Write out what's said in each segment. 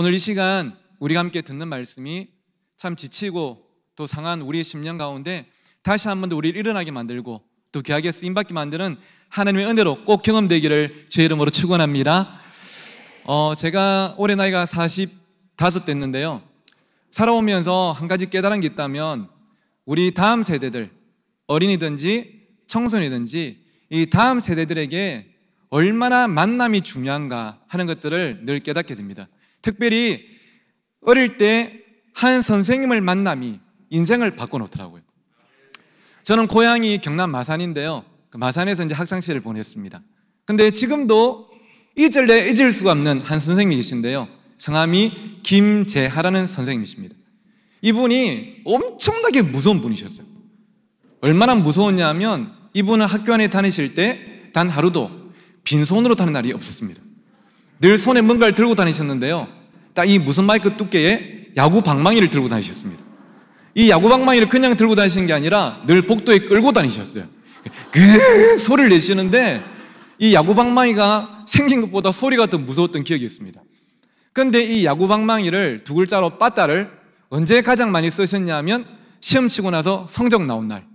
오늘 이 시간 우리가 함께 듣는 말씀이 참 지치고 또 상한 우리의 심년 가운데 다시 한 번 더 우리를 일어나게 만들고 또 귀하게 쓰임받게 만드는 하나님의 은혜로 꼭 경험되기를 주의 이름으로 축원합니다. 어, 제가 올해 나이가 45 됐는데요. 살아오면서 한 가지 깨달은 게 있다면 우리 다음 세대들 어린이든지 청소년이든지 이 다음 세대들에게 얼마나 만남이 중요한가 하는 것들을 늘 깨닫게 됩니다. 특별히 어릴 때 한 선생님을 만남이 인생을 바꿔놓더라고요. 저는 고향이 경남 마산인데요. 그 마산에서 이제 학창 시절을 보냈습니다. 근데 지금도 잊을래 잊을 수가 없는 한 선생님이신데요. 성함이 김재하라는 선생님이십니다. 이분이 엄청나게 무서운 분이셨어요. 얼마나 무서웠냐면 이분은 학교 안에 다니실 때 단 하루도 빈손으로 타는 날이 없었습니다. 늘 손에 뭔가를 들고 다니셨는데요. 딱이 무슨 마이크 두께에 야구 방망이를 들고 다니셨습니다. 이 야구 방망이를 그냥 들고 다니시는 게 아니라 늘 복도에 끌고 다니셨어요. 그 소리를 내시는데 이 야구 방망이가 생긴 것보다 소리가 더 무서웠던 기억이 있습니다. 근데 이 야구 방망이를 두 글자로 빠따를 언제 가장 많이 쓰셨냐면 시험 치고 나서 성적 나온 날.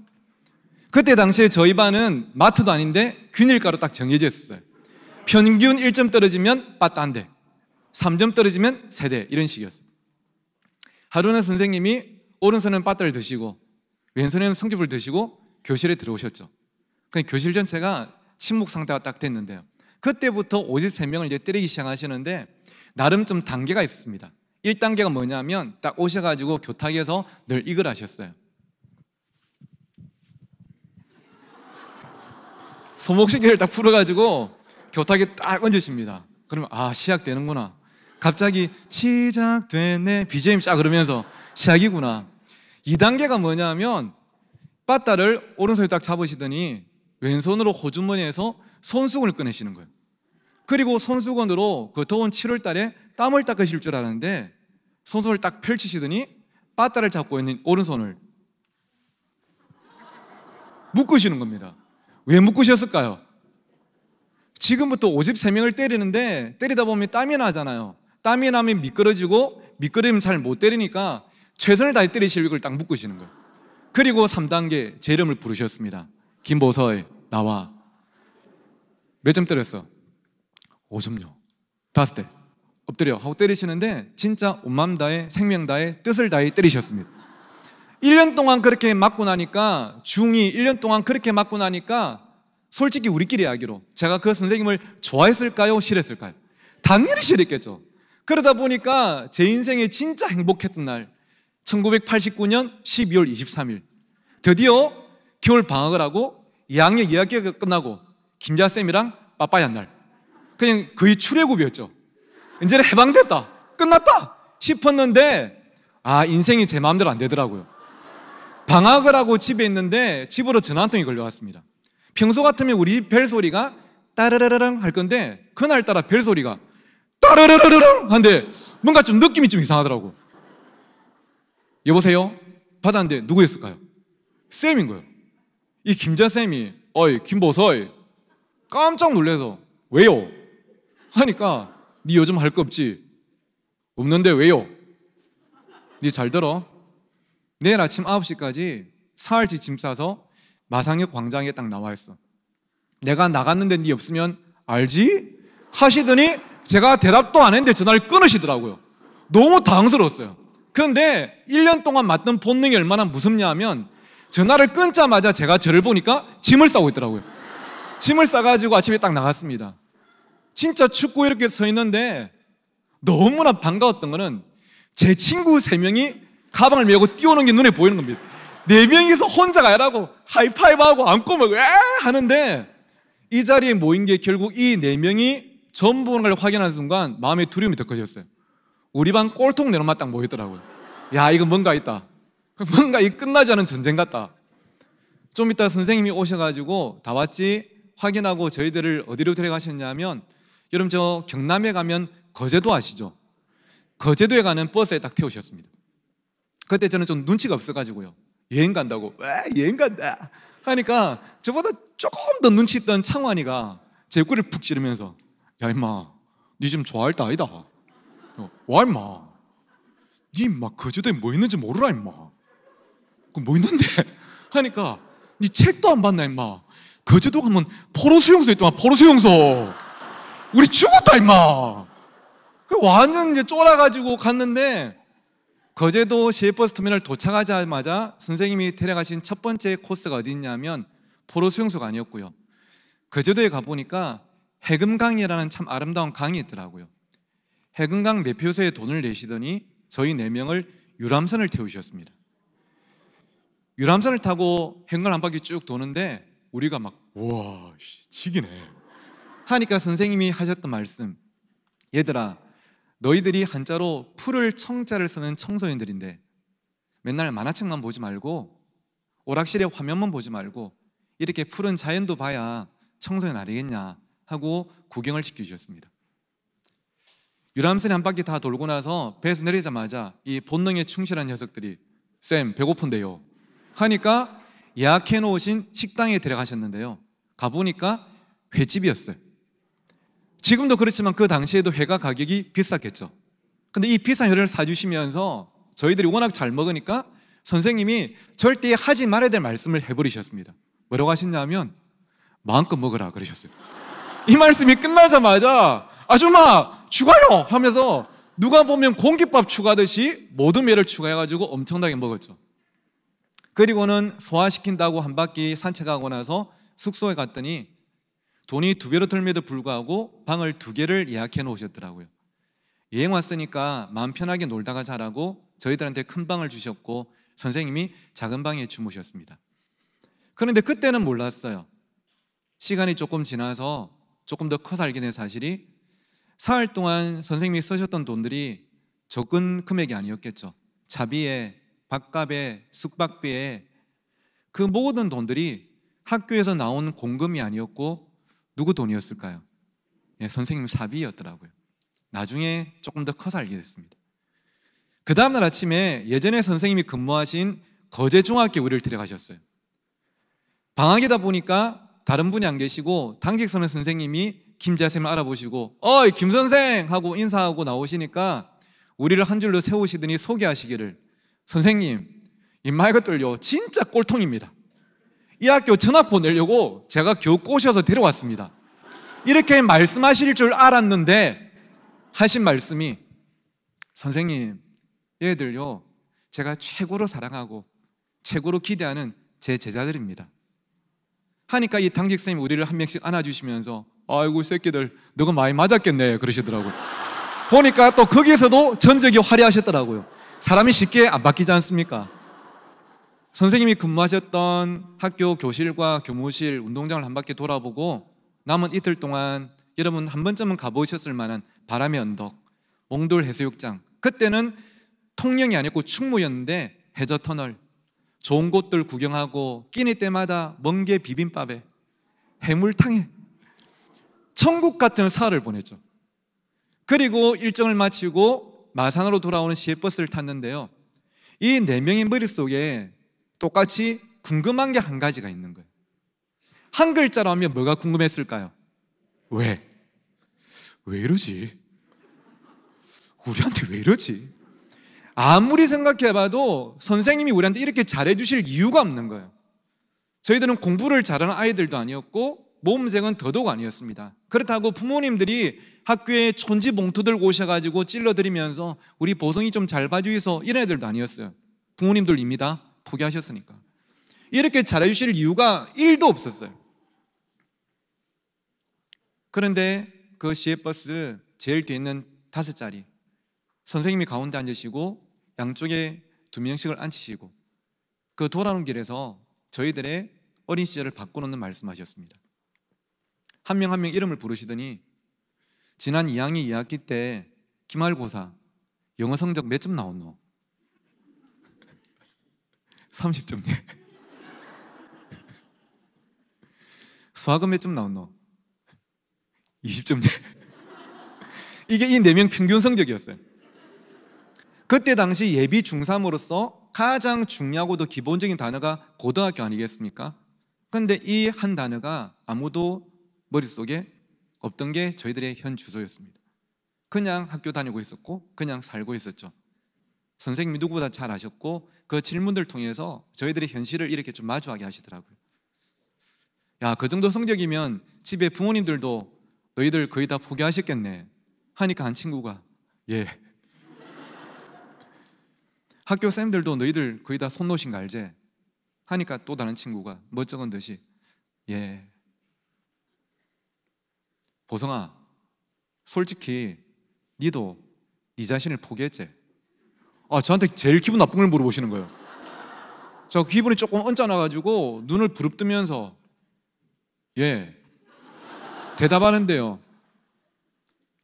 그때 당시에 저희 반은 마트도 아닌데 균일가로 딱 정해져 있었어요. 평균 1점 떨어지면 빠따 한 대. 3점 떨어지면 세대 이런 식이었어요. 하루는 선생님이 오른손은 빠따를 드시고 왼손에는 성집을 드시고 교실에 들어오셨죠. 그냥 그러니까 교실 전체가 침묵 상태가 딱 됐는데요. 그때부터 53명을 이제 때리기 시작하시는데 나름 좀 단계가 있습니다 1단계가 뭐냐면 딱 오셔가지고 교탁에서 늘 이걸 하셨어요. 소목시계를 딱 풀어가지고 교탁에 딱 얹으십니다. 그러면 아 시작되는구나. 갑자기 시작됐네 BGM 쫙 아, 그러면서 시작이구나. 2단계가 뭐냐면 빠따를 오른손에 딱 잡으시더니 왼손으로 호주머니에서 손수건을 꺼내시는 거예요. 그리고 손수건으로 그 더운 7월 달에 땀을 닦으실 줄 알았는데 손수건을 딱 펼치시더니 빠따를 잡고 있는 오른손을 묶으시는 겁니다. 왜 묶으셨을까요? 지금부터 53명을 때리는데 때리다 보면 땀이 나잖아요. 땀이 나면 미끄러지고 미끄러지면 잘 못 때리니까 최선을 다해 때리실욕을딱 묶으시는 거예요. 그리고 3단계 제 이름을 부르셨습니다. 김보서의 나와. 몇 점 때렸어? 5점요. 다섯 대. 엎드려 하고 때리시는데 진짜 온맘 다해 생명 다해 뜻을 다해 때리셨습니다. 1년 동안 그렇게 맞고 나니까 중이 1년 동안 그렇게 맞고 나니까 솔직히 우리끼리 이야기로 제가 그 선생님을 좋아했을까요? 싫었을까요? 당연히 싫었겠죠. 그러다 보니까 제 인생에 진짜 행복했던 날 1989년 12월 23일 드디어 겨울 방학을 하고 양력 년2기가 끝나고 김자쌤이랑 빠빠이 한날 그냥 거의 출애굽이었죠 이제는 해방됐다 끝났다 싶었는데 아 인생이 제 마음대로 안 되더라고요 방학을 하고 집에 있는데 집으로 전화 한 통이 걸려왔습니다 평소 같으면 우리 벨소리가 따르르르릉 할 건데 그날따라 벨소리가 따르르르르 한데 뭔가 좀 느낌이 좀 이상하더라고. 여보세요? 받았는데 누구였을까요? 쌤인 거예요. 이 김자 쌤이 어이 김보서이 깜짝 놀래서 왜요? 하니까 네 요즘 할 거 없지? 없는데 왜요? 니 잘 들어. 내일 아침 9시까지 사흘치 짐 싸서 마상역 광장에 딱 나와 있어. 내가 나갔는데 네 없으면 알지? 하시더니 제가 대답도 안 했는데 전화를 끊으시더라고요. 너무 당황스러웠어요. 그런데 1년 동안 맡던 본능이 얼마나 무섭냐 하면 전화를 끊자마자 제가 저를 보니까 짐을 싸고 있더라고요. 짐을 싸가지고 아침에 딱 나갔습니다. 진짜 춥고 이렇게 서 있는데 너무나 반가웠던 거는 제 친구 세 명이 가방을 메고 뛰어오는 게 눈에 보이는 겁니다. 네 명이서 혼자 가라고 하이파이브하고 안고 막 에! 하는데 이 자리에 모인 게 결국 이 네 명이 전부 오는 걸 확인하는 순간 마음의 두려움이 더 커졌어요. 우리 반 꼴통 내놓으면딱 모였더라고요. 야, 이거 뭔가 있다. 뭔가 이 끝나지 않은 전쟁 같다. 좀 이따 선생님이 오셔가지고 다 왔지 확인하고 저희들을 어디로 데려가셨냐면 여러분 저 경남에 가면 거제도 아시죠? 거제도에 가는 버스에 딱 태우셨습니다. 그때 저는 좀 눈치가 없어가지고요. 여행 간다고 왜 여행 간다 하니까 저보다 조금 더 눈치 있던 창환이가 제 꼬리를 푹 찌르면서 야 임마 니 지금 좋아할 때 아니다 어, 와 임마 니 임마 거주도에 그 뭐 있는지 모르라 임마 그뭐 있는데 하니까 니 책도 안 봤나 임마 거제도 그 가면 포로 수용소 있더만 포로 수용소 우리 죽었다 임마 그 완전 이제 쫄아가지고 갔는데 거제도 시외버스 터미널 도착하자마자 선생님이 데려가신 첫 번째 코스가 어디있냐면 포로 수용소가 아니었고요 거제도에 가보니까 해금강이라는 참 아름다운 강이 있더라고요. 해금강 매표소에 돈을 내시더니 저희 네 명을 유람선을 태우셨습니다. 유람선을 타고 해금한 바퀴 쭉 도는데 우리가 막 우와 지기네 하니까 선생님이 하셨던 말씀 얘들아 너희들이 한자로 풀을 청자를 쓰는 청소년들인데 맨날 만화책만 보지 말고 오락실의 화면만 보지 말고 이렇게 푸른 자연도 봐야 청소년 아니겠냐 하고 구경을 시켜주셨습니다. 유람선 한 바퀴 다 돌고 나서 배에서 내리자마자 이 본능에 충실한 녀석들이 쌤 배고픈데요 하니까 예약해 놓으신 식당에 들어가셨는데요 가보니까 회집이었어요. 지금도 그렇지만 그 당시에도 회가 가격이 비쌌겠죠. 근데 이 비싼 회를 사주시면서 저희들이 워낙 잘 먹으니까 선생님이 절대 하지 말아야 될 말씀을 해버리셨습니다. 뭐라고 하셨냐면 마음껏 먹으라 그러셨어요. 이 말씀이 끝나자마자 아줌마 추가요 하면서 누가 보면 공깃밥 추가하듯이 모든 매를 추가해가지고 엄청나게 먹었죠. 그리고는 소화시킨다고 한 바퀴 산책하고 나서 숙소에 갔더니 돈이 두 배로 들매도 불구하고 방을 두 개를 예약해 놓으셨더라고요. 여행 왔으니까 마음 편하게 놀다가 자라고 저희들한테 큰 방을 주셨고 선생님이 작은 방에 주무셨습니다. 그런데 그때는 몰랐어요. 시간이 조금 지나서 조금 더 커서 알게 된 사실이 사흘 동안 선생님이 쓰셨던 돈들이 적은 금액이 아니었겠죠. 자비에, 밥값에, 숙박비에 그 모든 돈들이 학교에서 나온 공금이 아니었고 누구 돈이었을까요? 예, 선생님 사비였더라고요. 나중에 조금 더 커서 알게 됐습니다. 그 다음날 아침에 예전에 선생님이 근무하신 거제중학교 우리를 데려가셨어요. 방학이다 보니까 다른 분이 안 계시고 당직선의 선생님이 김자쌤을 알아보시고 어이 김선생 하고 인사하고 나오시니까 우리를 한 줄로 세우시더니 소개하시기를 선생님 이 말 것들요 진짜 꼴통입니다 이 학교 전학보 내려고 제가 겨 꼬셔서 데려왔습니다 이렇게 말씀하실 줄 알았는데 하신 말씀이 선생님 얘들요 제가 최고로 사랑하고 최고로 기대하는 제 제자들입니다 하니까 이당직선생님이 우리를 한 명씩 안아주시면서 아이고 새끼들 너가 많이 맞았겠네 그러시더라고요 보니까 또 거기에서도 전적이 화려하셨더라고요 사람이 쉽게 안 바뀌지 않습니까? 선생님이 근무하셨던 학교 교실과 교무실 운동장을 한 바퀴 돌아보고 남은 이틀 동안 여러분 한 번쯤은 가보셨을 만한 바람의 언덕 몽돌 해수욕장 그때는 통영이 아니고 충무였는데 해저 터널 좋은 곳들 구경하고 끼니 때마다 멍게 비빔밥에 해물탕에 천국 같은 사흘을 보냈죠. 그리고 일정을 마치고 마산으로 돌아오는 시외버스를 탔는데요. 이 네 명의 머릿속에 똑같이 궁금한 게 한 가지가 있는 거예요. 한 글자로 하면 뭐가 궁금했을까요? 왜? 왜 이러지? 우리한테 왜 이러지? 아무리 생각해봐도 선생님이 우리한테 이렇게 잘해주실 이유가 없는 거예요. 저희들은 공부를 잘하는 아이들도 아니었고 모험생은 더더욱 아니었습니다. 그렇다고 부모님들이 학교에 촌지 봉투 들고 오셔가지고 찔러드리면서 우리 보성이 좀 잘봐주이서 이런 애들도 아니었어요. 부모님들 입니다. 포기하셨으니까. 이렇게 잘해주실 이유가 1도 없었어요. 그런데 그 시외버스 제일 뒤에 있는 다섯 자리 선생님이 가운데 앉으시고 양쪽에 두 명씩을 앉히시고 그 돌아오는 길에서 저희들의 어린 시절을 바꾸는 말씀하셨습니다. 한 명 한 명 이름을 부르시더니 지난 2학년 2학기 때 기말고사 영어 성적 몇 점 나왔노? 30점 내. 수학은 몇 점 나왔노? 20점 내. 이게 이 네 명 평균 성적이었어요. 그때 당시 예비 중3으로서 가장 중요하고도 기본적인 단어가 고등학교 아니겠습니까? 근데 이 한 단어가 아무도 머릿속에 없던 게 저희들의 현 주소였습니다. 그냥 학교 다니고 있었고 그냥 살고 있었죠. 선생님이 누구보다 잘 아셨고 그 질문들 통해서 저희들의 현실을 이렇게 좀 마주하게 하시더라고요. 야, 그 정도 성적이면 집에 부모님들도 너희들 거의 다 포기하셨겠네. 하니까 한 친구가 예. 학교 쌤들도 너희들 거의 다 손놓으신거 알지? 하니까 또 다른 친구가 멋쩍은 듯이 예 보성아 솔직히 니도 니 네 자신을 포기했지? 아 저한테 제일 기분 나쁜 걸 물어보시는 거예요 저 기분이 조금 언짢아가지고 눈을 부릅뜨면서 예 대답하는데요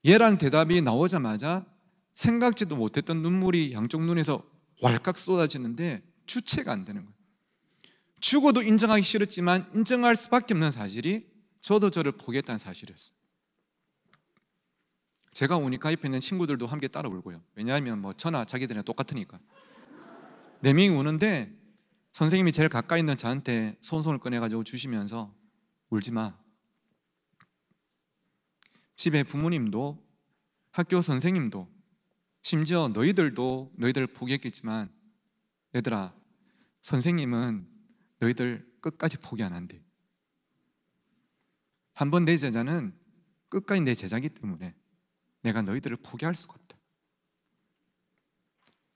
예란 대답이 나오자마자 생각지도 못했던 눈물이 양쪽 눈에서 왈칵 쏟아지는데 주체가 안 되는 거예요. 죽어도 인정하기 싫었지만 인정할 수밖에 없는 사실이 저도 저를 포기했다는 사실이었어요. 제가 오니까 옆에 있는 친구들도 함께 따라 울고요. 왜냐하면 뭐 저나 자기들이랑 똑같으니까. 네 명이 우는데 선생님이 제일 가까이 있는 저한테 손손을 꺼내가지고 주시면서 울지 마. 집에 부모님도 학교 선생님도 심지어 너희들도 너희들 포기했겠지만 얘들아 선생님은 너희들 끝까지 포기 안 한대. 한 번 내 제자는 끝까지 내 제자기 때문에 내가 너희들을 포기할 수가 없다.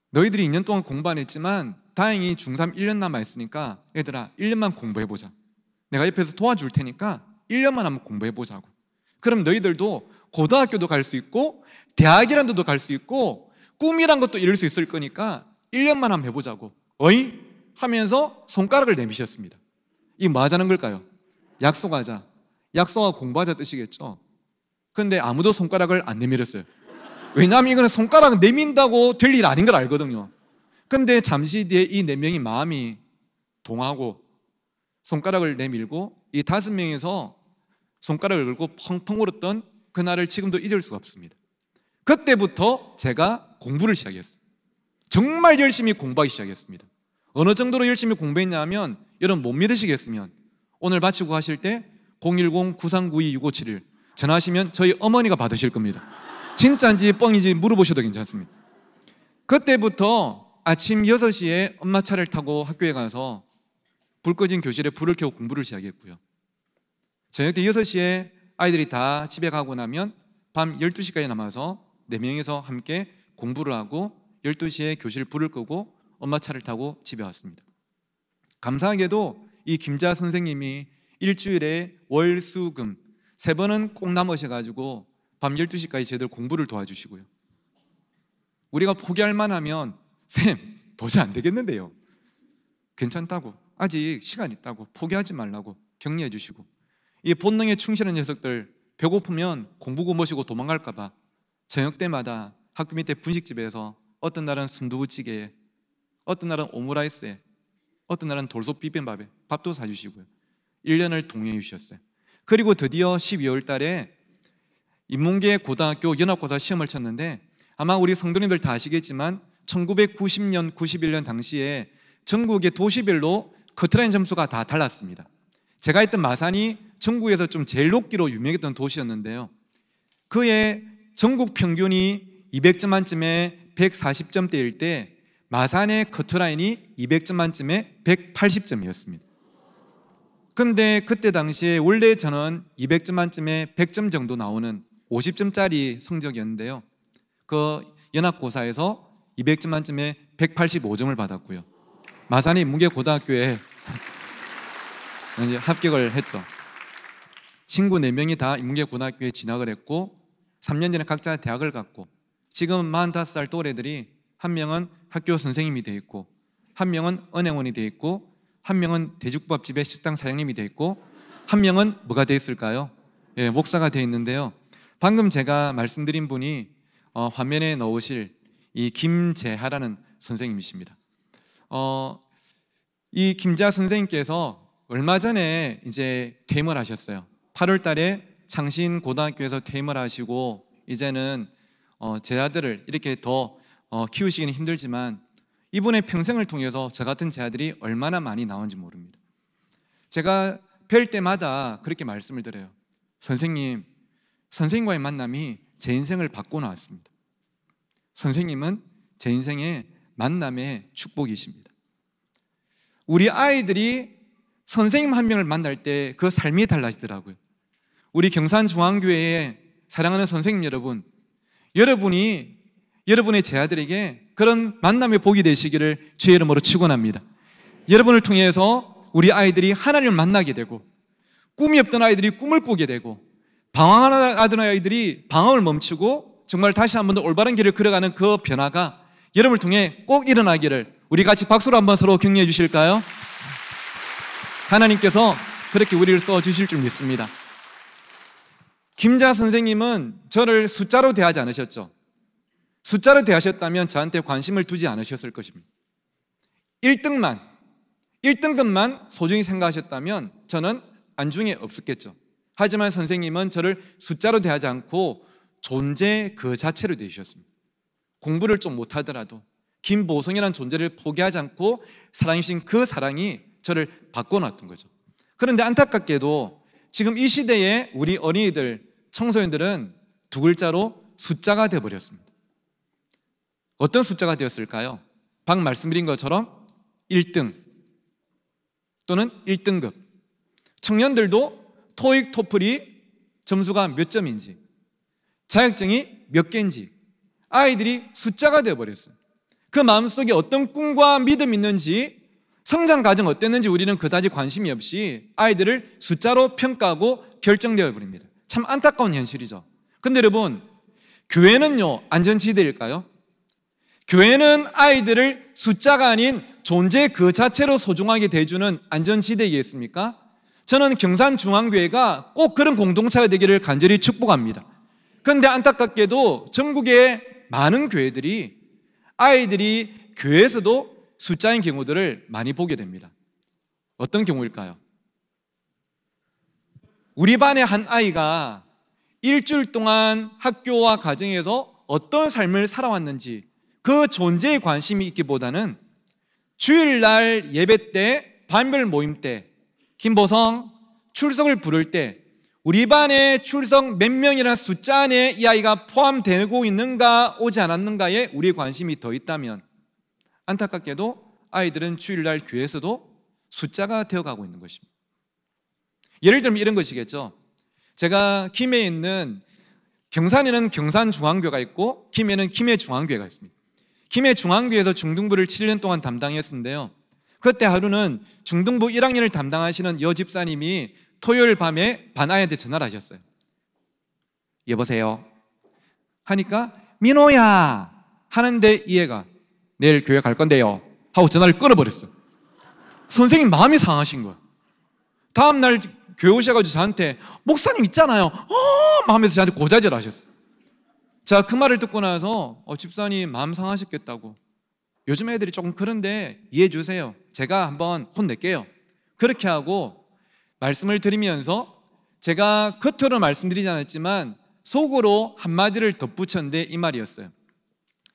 너희들이 2년 동안 공부 안 했지만 다행히 중3 1년 남아 있으니까 얘들아 1년만 공부해 보자. 내가 옆에서 도와줄 테니까 1년만 한번 공부해 보자고. 그럼 너희들도 고등학교도 갈 수 있고 대학이란 데도 갈 수 있고 꿈이란 것도 이룰 수 있을 거니까 1년만 한번 해보자고 어이? 하면서 손가락을 내미셨습니다 이뭐 하자는 걸까요? 약속하자 약속하고 공부하자 뜻이겠죠 근데 아무도 손가락을 안 내밀었어요 왜냐하면 이거는 손가락 내민다고 될 일 아닌 걸 알거든요 근데 잠시 뒤에 이 네 명이 마음이 동하고 손가락을 내밀고 이 다섯 명에서 손가락을 걸고 펑펑 울었던 그날을 지금도 잊을 수가 없습니다. 그때부터 제가 공부를 시작했습니다. 정말 열심히 공부하기 시작했습니다. 어느 정도로 열심히 공부했냐면 여러분 못 믿으시겠으면 오늘 마치고 하실 때 010-9392-6571 전화하시면 저희 어머니가 받으실 겁니다. 진짜인지 뻥인지 물어보셔도 괜찮습니다. 그때부터 아침 6시에 엄마 차를 타고 학교에 가서 불 꺼진 교실에 불을 켜고 공부를 시작했고요. 저녁 때 6시에 아이들이 다 집에 가고 나면 밤 12시까지 남아서 4명이서 함께 공부를 하고 12시에 교실 불을 끄고 엄마 차를 타고 집에 왔습니다. 감사하게도 이 김자 선생님이 일주일에 월, 수, 금세 번은 꼭 남으셔가지고 밤 12시까지 제들 공부를 도와주시고요. 우리가 포기할 만하면 쌤, 도저히 안 되겠는데요. 괜찮다고. 아직 시간 있다고. 포기하지 말라고. 격려해 주시고. 이 본능에 충실한 녀석들 배고프면 공부고 모시고 도망갈까봐 저녁 때마다 학교 밑에 분식집에서 어떤 날은 순두부찌개 어떤 날은 오므라이스에 어떤 날은 돌솥 비빔밥에 밥도 사주시고요 1년을 동행해 주셨어요 그리고 드디어 12월 달에 인문계 고등학교 연합고사 시험을 쳤는데 아마 우리 성도님들 다 아시겠지만 1990년, 91년 당시에 전국의 도시별로 커트라인 점수가 다 달랐습니다 제가 있던 마산이 전국에서 좀 제일 높기로 유명했던 도시였는데요. 그의 전국 평균이 200점 만점에 140점대일 때 마산의 커트라인이 200점 만점에 180점이었습니다. 근데 그때 당시에 원래 저는 200점 만점에 100점 정도 나오는 50점짜리 성적이었는데요. 그 연합고사에서 200점 만점에 185점을 받았고요. 마산의 무게고등학교에 합격을 했죠. 친구 4명이 다 인문계고등학교에 진학을 했고 3년 전에 각자 대학을 갔고 지금 45살 또래들이 한 명은 학교 선생님이 돼 있고 한 명은 은행원이 돼 있고 한 명은 돼지국밥집의 식당 사장님이 돼 있고 한 명은 뭐가 돼 있을까요? 예, 목사가 돼 있는데요. 방금 제가 말씀드린 분이 어, 화면에 넣으실 이 김재하라는 선생님이십니다. 어, 이 김재하 선생님께서 얼마 전에 이제 퇴임을 하셨어요. 8월 달에 창신 고등학교에서 퇴임을 하시고 이제는 어, 제아들을 이렇게 더 어, 키우시기는 힘들지만 이분의 평생을 통해서 저 같은 제아들이 얼마나 많이 나온지 모릅니다. 제가 뵐 때마다 그렇게 말씀을 드려요. 선생님, 선생님과의 만남이 제 인생을 바꿔놨습니다. 선생님은 제 인생의 만남의 축복이십니다. 우리 아이들이 선생님 한 명을 만날 때 그 삶이 달라지더라고요. 우리 경산중앙교회의 사랑하는 선생님 여러분, 여러분이 여러분의 제 아들에게 그런 만남의 복이 되시기를 주의 이름으로 축원합니다. 여러분을 통해서 우리 아이들이 하나님을 만나게 되고 꿈이 없던 아이들이 꿈을 꾸게 되고 방황하던 아이들이 방황을 멈추고 정말 다시 한 번 더 올바른 길을 걸어가는 그 변화가 여러분을 통해 꼭 일어나기를 우리 같이 박수로 한번 서로 격려해 주실까요? 하나님께서 그렇게 우리를 써 주실 줄 믿습니다. 김자 선생님은 저를 숫자로 대하지 않으셨죠. 숫자로 대하셨다면 저한테 관심을 두지 않으셨을 것입니다. 1등만, 1등급만 소중히 생각하셨다면 저는 안중에 없었겠죠. 하지만 선생님은 저를 숫자로 대하지 않고 존재 그 자체로 대주셨습니다. 공부를 좀 못하더라도 김보성이라는 존재를 포기하지 않고 사랑해신그 사랑이 저를 바꿔놨던 거죠. 그런데 안타깝게도 지금 이 시대에 우리 어린이들 청소년들은 두 글자로 숫자가 되어버렸습니다. 어떤 숫자가 되었을까요? 방 말씀드린 것처럼 1등 또는 1등급. 청년들도 토익, 토플이 점수가 몇 점인지, 자격증이 몇 개인지, 아이들이 숫자가 되어버렸어요. 그 마음속에 어떤 꿈과 믿음 있는지 성장 과정 어땠는지 우리는 그다지 관심이 없이 아이들을 숫자로 평가하고 결정되어 버립니다. 참 안타까운 현실이죠. 근데 여러분, 교회는요, 안전지대일까요? 교회는 아이들을 숫자가 아닌 존재 그 자체로 소중하게 대주는 안전지대이겠습니까? 저는 경산중앙교회가 꼭 그런 공동체가 되기를 간절히 축복합니다. 그데 안타깝게도 전국의 많은 교회들이 아이들이 교회에서도 숫자인 경우들을 많이 보게 됩니다. 어떤 경우일까요? 우리 반의 한 아이가 일주일 동안 학교와 가정에서 어떤 삶을 살아왔는지 그 존재에 관심이 있기보다는 주일날 예배 때, 반별 모임 때, 김보성 출석을 부를 때 우리 반의 출석 몇 명이라는 숫자 안에 이 아이가 포함되고 있는가 오지 않았는가에 우리 관심이 더 있다면 안타깝게도 아이들은 주일날 교회에서도 숫자가 되어가고 있는 것입니다. 예를 들면 이런 것이겠죠. 제가 김해에 있는 경산에는 경산중앙교가 있고 김해는 김해중앙교회가 있습니다. 김해중앙교회에서 중등부를 7년 동안 담당했었는데요. 그때 하루는 중등부 1학년을 담당하시는 여 집사님이 토요일 밤에 반아이한테 전화를 하셨어요. 여보세요. 하니까 민호야 하는데 이해가 내일 교회 갈 건데요 하고 전화를 끊어버렸어요. 선생님 마음이 상하신 거야 다음날 교회 오셔가지고 저한테 목사님 있잖아요. 어! 음에서 저한테 고자질 하셨어요. 제가 그 말을 듣고 나서 어, 집사님 마음 상하셨겠다고. 요즘 애들이 조금 그런데 이해해 주세요. 제가 한번 혼낼게요. 그렇게 하고 말씀을 드리면서 제가 겉으로 말씀드리지 않았지만 속으로 한마디를 덧붙였는데 이 말이었어요.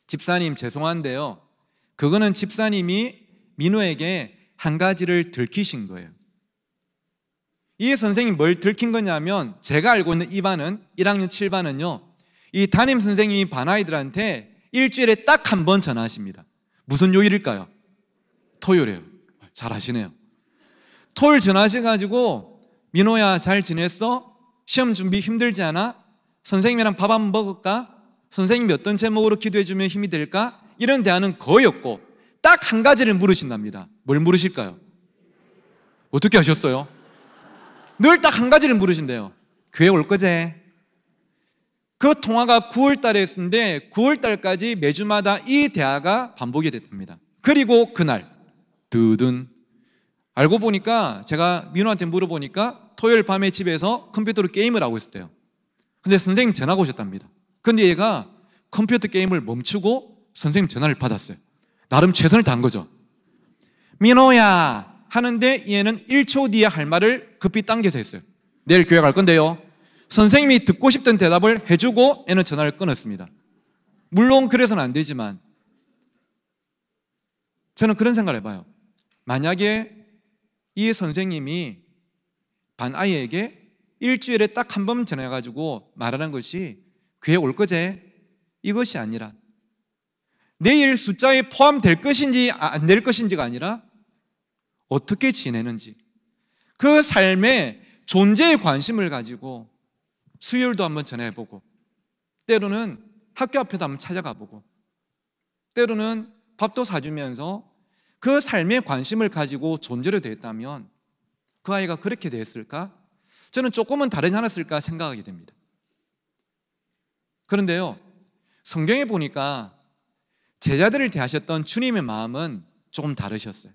집사님 죄송한데요. 그거는 집사님이 민호에게 한 가지를 들키신 거예요. 이 선생이 뭘 들킨 거냐면 제가 알고 있는 2반은 1학년 7반은요. 이 담임 선생님이 반 아이들한테 일주일에 딱 한 번 전화하십니다. 무슨 요일일까요? 토요일에요. 잘 아시네요. 토요일 전화하셔가지고 민호야 잘 지냈어? 시험 준비 힘들지 않아? 선생님이랑 밥 한번 먹을까? 선생님이 어떤 제목으로 기도해주면 힘이 될까? 이런 대화는 거의 없고 딱 한 가지를 물으신답니다. 뭘 물으실까요? 어떻게 하셨어요? 늘딱한 가지를 물으신대요. 교회 올 거제? 그 통화가 9월 달에 했는데 9월 달까지 매주마다 이 대화가 반복이 됐답니다. 그리고 그날 두둔 알고 보니까 제가 민호한테 물어보니까 토요일 밤에 집에서 컴퓨터로 게임을 하고 있었대요. 근데 선생님 전화가 오셨답니다. 근데 얘가 컴퓨터 게임을 멈추고 선생님 전화를 받았어요. 나름 최선을 다한 거죠. 민호야, 하는데 얘는 1초 뒤에 할 말을 급히 당겨서 했어요. 내일 교회 갈 건데요. 선생님이 듣고 싶던 대답을 해주고 애는 전화를 끊었습니다. 물론 그래서는 안 되지만 저는 그런 생각을 해봐요. 만약에 이 선생님이 반 아이에게 일주일에 딱 한 번 전화해가지고 말하는 것이 교회 올 거제 이것이 아니라 내일 숫자에 포함될 것인지 아, 안될 것인지가 아니라 어떻게 지내는지 그 삶의 존재에 관심을 가지고 수요일도 한번 전해보고 때로는 학교 앞에도 한번 찾아가 보고 때로는 밥도 사주면서 그 삶에 관심을 가지고 존재를 대했다면 그 아이가 그렇게 됐을까? 저는 조금은 다르지 않았을까 생각하게 됩니다. 그런데요, 성경에 보니까 제자들을 대하셨던 주님의 마음은 조금 다르셨어요.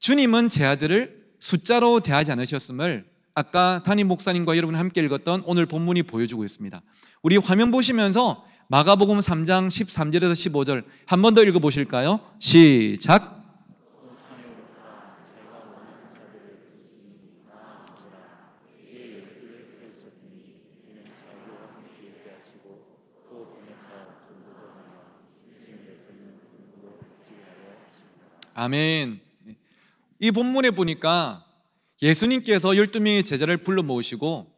주님은 제 아들을 숫자로 대하지 않으셨음을 아까 담임 목사님과 여러분 함께 읽었던 오늘 본문이 보여주고 있습니다. 우리 화면 보시면서 마가복음 3장 13절에서 15절 한번 더 읽어 보실까요? 시작. 아멘. 이 본문에 보니까 예수님께서 1 2 명의 제자를 불러 모으시고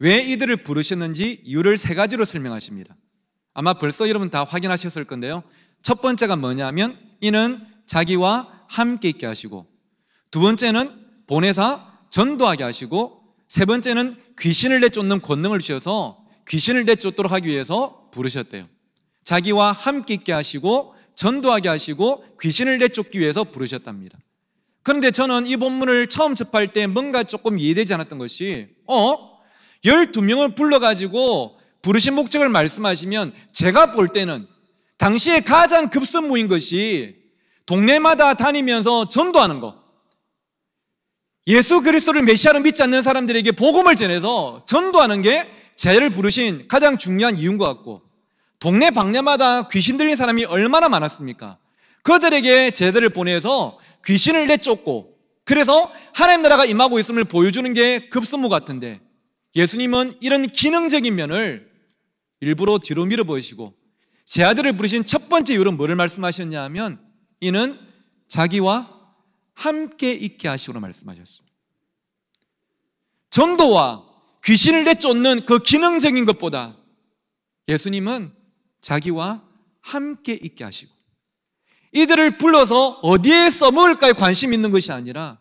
왜 이들을 부르셨는지 이유를 세 가지로 설명하십니다. 아마 벌써 여러분 다 확인하셨을 건데요. 첫 번째가 뭐냐면 이는 자기와 함께 있게 하시고 두 번째는 보내사 전도하게 하시고 세 번째는 귀신을 내쫓는 권능을 주셔서 귀신을 내쫓도록 하기 위해서 부르셨대요. 자기와 함께 있게 하시고 전도하게 하시고 귀신을 내쫓기 위해서 부르셨답니다. 그런데 저는 이 본문을 처음 접할 때 뭔가 조금 이해되지 않았던 것이, 어? 12명을 불러가지고 부르신 목적을 말씀하시면 제가 볼 때는 당시에 가장 급선무인 것이 동네마다 다니면서 전도하는 것. 예수 그리스도를 메시아로 믿지 않는 사람들에게 복음을 전해서 전도하는 게 제를 부르신 가장 중요한 이유인 것 같고 동네 방네마다 귀신 들린 사람이 얼마나 많았습니까? 그들에게 제대를 보내서 귀신을 내쫓고 그래서 하나님 나라가 임하고 있음을 보여주는 게 급선무 같은데 예수님은 이런 기능적인 면을 일부러 뒤로 밀어보이시고 제 아들을 부르신 첫 번째 이유는 뭐를 말씀하셨냐 하면 이는 자기와 함께 있게 하시고 말씀하셨습니다. 전도와 귀신을 내쫓는 그 기능적인 것보다 예수님은 자기와 함께 있게 하시고 이들을 불러서 어디에 써먹을까에 관심 있는 것이 아니라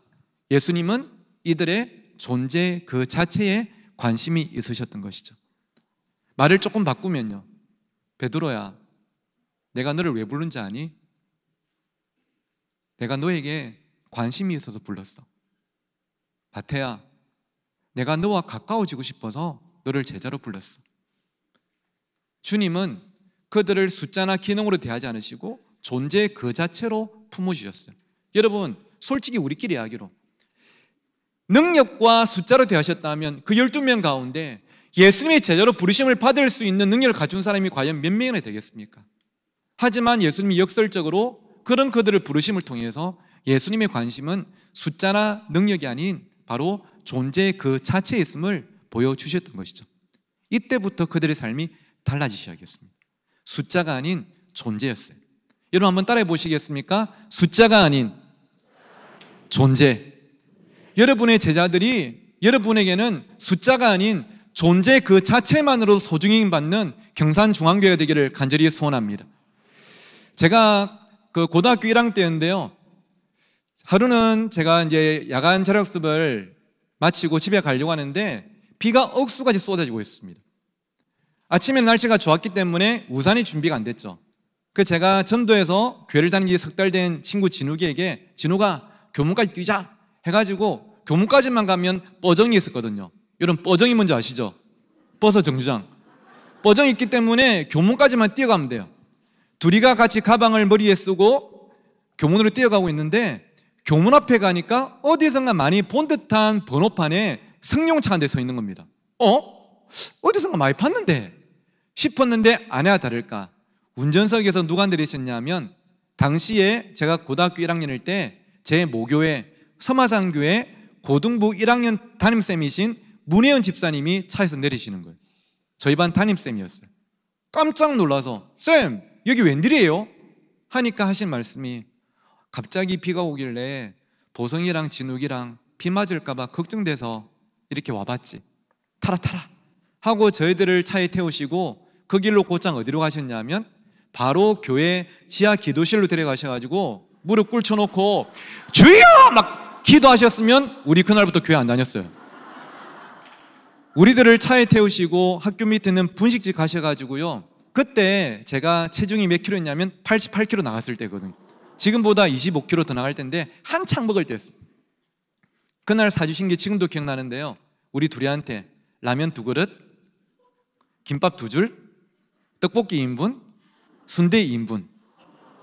예수님은 이들의 존재 그 자체에 관심이 있으셨던 것이죠. 말을 조금 바꾸면요. 베드로야, 내가 너를 왜 부른지 아니? 내가 너에게 관심이 있어서 불렀어. 바태야, 내가 너와 가까워지고 싶어서 너를 제자로 불렀어. 주님은 그들을 숫자나 기능으로 대하지 않으시고 존재 그 자체로 품어주셨어요. 여러분, 솔직히 우리끼리 이야기로 능력과 숫자로 대하셨다면 그 12명 가운데 예수님의 제자로 부르심을 받을 수 있는 능력을 갖춘 사람이 과연 몇 명이나 되겠습니까? 하지만 예수님이 역설적으로 그런 그들을 부르심을 통해서 예수님의 관심은 숫자나 능력이 아닌 바로 존재 그 자체에 있음을 보여주셨던 것이죠. 이때부터 그들의 삶이 달라지기 시작했습니다. 숫자가 아닌 존재였어요. 여러분 한번 따라해 보시겠습니까? 숫자가 아닌 존재. 여러분의 제자들이 여러분에게는 숫자가 아닌 존재 그 자체만으로 소중히 받는 경산중앙교회가 되기를 간절히 소원합니다. 제가 그 고등학교 1학년 때였는데요. 하루는 제가 이제 야간 자력습을 마치고 집에 가려고 하는데 비가 억수같이 쏟아지고 있습니다. 아침에 날씨가 좋았기 때문에 우산이 준비가 안 됐죠. 그 제가 전도에서 교회를 다니기 석달된 친구 진욱이에게 진욱아 교문까지 뛰자 해가지고 교문까지만 가면 뻐정이 있었거든요. 여런 뻐정이 뭔지 아시죠? 버서 정류장. 뻐정이 있기 때문에 교문까지만 뛰어가면 돼요. 둘이가 같이 가방을 머리에 쓰고 교문으로 뛰어가고 있는데 교문 앞에 가니까 어디선가 많이 본 듯한 번호판에 승용차 한 대 서 있는 겁니다. 어? 어디선가 많이 봤는데 싶었는데 아니야 다를까 운전석에서 누가 내리셨냐면 당시에 제가 고등학교 1학년일 때 제 모교회 서마산교회 고등부 1학년 담임쌤이신 문혜연 집사님이 차에서 내리시는 거예요. 저희 반 담임쌤이었어요. 깜짝 놀라서 쌤 여기 웬일이에요? 하니까 하신 말씀이 갑자기 비가 오길래 보성이랑 진욱이랑 비 맞을까봐 걱정돼서 이렇게 와봤지. 타라 타라 하고 저희들을 차에 태우시고 그 길로 곧장 어디로 가셨냐면 바로 교회 지하 기도실로 데려가셔가지고 무릎 꿇쳐놓고 주여! 막 기도하셨으면 우리 그날부터 교회 안 다녔어요. 우리들을 차에 태우시고 학교 밑에 있는 분식집 가셔가지고요. 그때 제가 체중이 몇 킬로였냐면 88킬로 나갔을 때거든요. 지금보다 25킬로 더 나갈 텐데 한창 먹을 때였습니다. 그날 사주신 게 지금도 기억나는데요. 우리 둘이한테 라면 두 그릇, 김밥 두 줄, 떡볶이 인분 순대 2인분.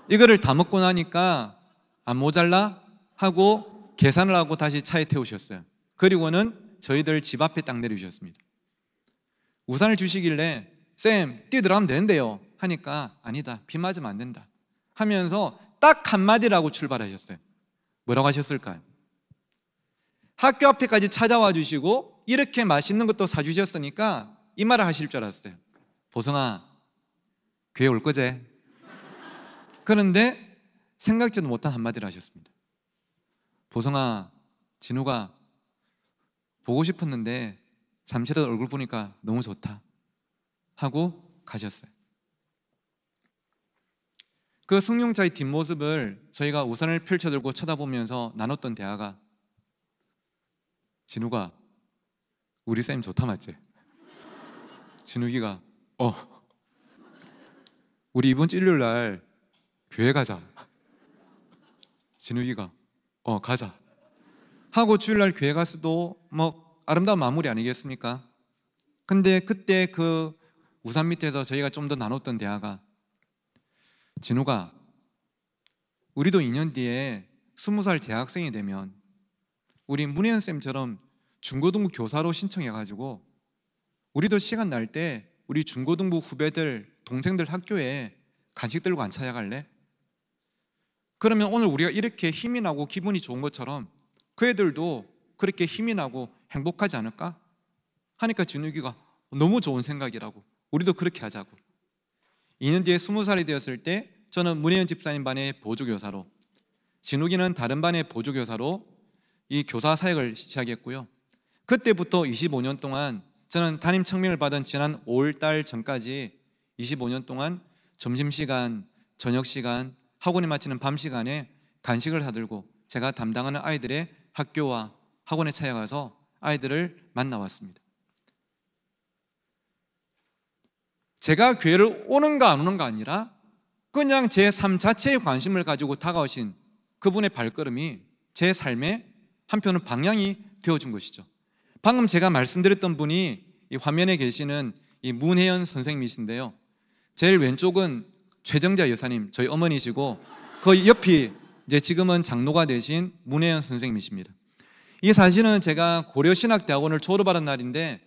이거를 다 먹고 나니까 안 아, 모자라 하고 계산을 하고 다시 차에 태우셨어요. 그리고는 저희들 집 앞에 딱 내려주셨습니다. 우산을 주시길래 쌤뛰더라어가면 되는데요 하니까 아니다 비 맞으면 안 된다 하면서 딱 한마디라고 출발하셨어요. 뭐라고 하셨을까요? 학교 앞에까지 찾아와 주시고 이렇게 맛있는 것도 사주셨으니까 이 말을 하실 줄 알았어요. 보성아 교회 올 거제? 그런데 생각지도 못한 한마디를 하셨습니다. 보성아, 진우가 보고 싶었는데 잠시라도 얼굴 보니까 너무 좋다 하고 가셨어요. 그 승용차의 뒷모습을 저희가 우산을 펼쳐들고 쳐다보면서 나눴던 대화가 진우가 우리 쌤 좋다 맞지? 진욱이가 어 우리 이번 주 일요일 날 교회 가자. 진욱이가 어 가자. 하고 주일날 교회 가서도 뭐 아름다운 마무리 아니겠습니까? 근데 그때 그 우산 밑에서 저희가 좀 더 나눴던 대화가 진우가 우리도 2년 뒤에 20살 대학생이 되면 우리 문혜연 쌤처럼 중고등부 교사로 신청해가지고 우리도 시간 날 때 우리 중고등부 후배들 동생들 학교에 간식 들고 안 찾아갈래? 그러면 오늘 우리가 이렇게 힘이 나고 기분이 좋은 것처럼 그 애들도 그렇게 힘이 나고 행복하지 않을까? 하니까 진욱이가 너무 좋은 생각이라고 우리도 그렇게 하자고 2년 뒤에 20살이 되었을 때 저는 문혜연 집사님 반의 보조교사로 진욱이는 다른 반의 보조교사로 이 교사 사역을 시작했고요 그때부터 25년 동안 저는 담임 청명을 받은 지난 5월달 전까지 25년 동안 점심시간, 저녁시간, 학원에 마치는 밤시간에 간식을 사들고 제가 담당하는 아이들의 학교와 학원에 찾아가서 아이들을 만나왔습니다. 제가 교회를 오는가 안 오는가 아니라 그냥 제 삶 자체에 관심을 가지고 다가오신 그분의 발걸음이 제 삶의 한편의 방향이 되어준 것이죠. 방금 제가 말씀드렸던 분이 화면에 계시는 이 문혜연 선생님이신데요. 제일 왼쪽은 최정자 여사님, 저희 어머니시고 그 옆이 이제 지금은 장로가 되신 문혜연 선생님이십니다. 이 사실은 제가 고려신학대학원을 졸업하는 날인데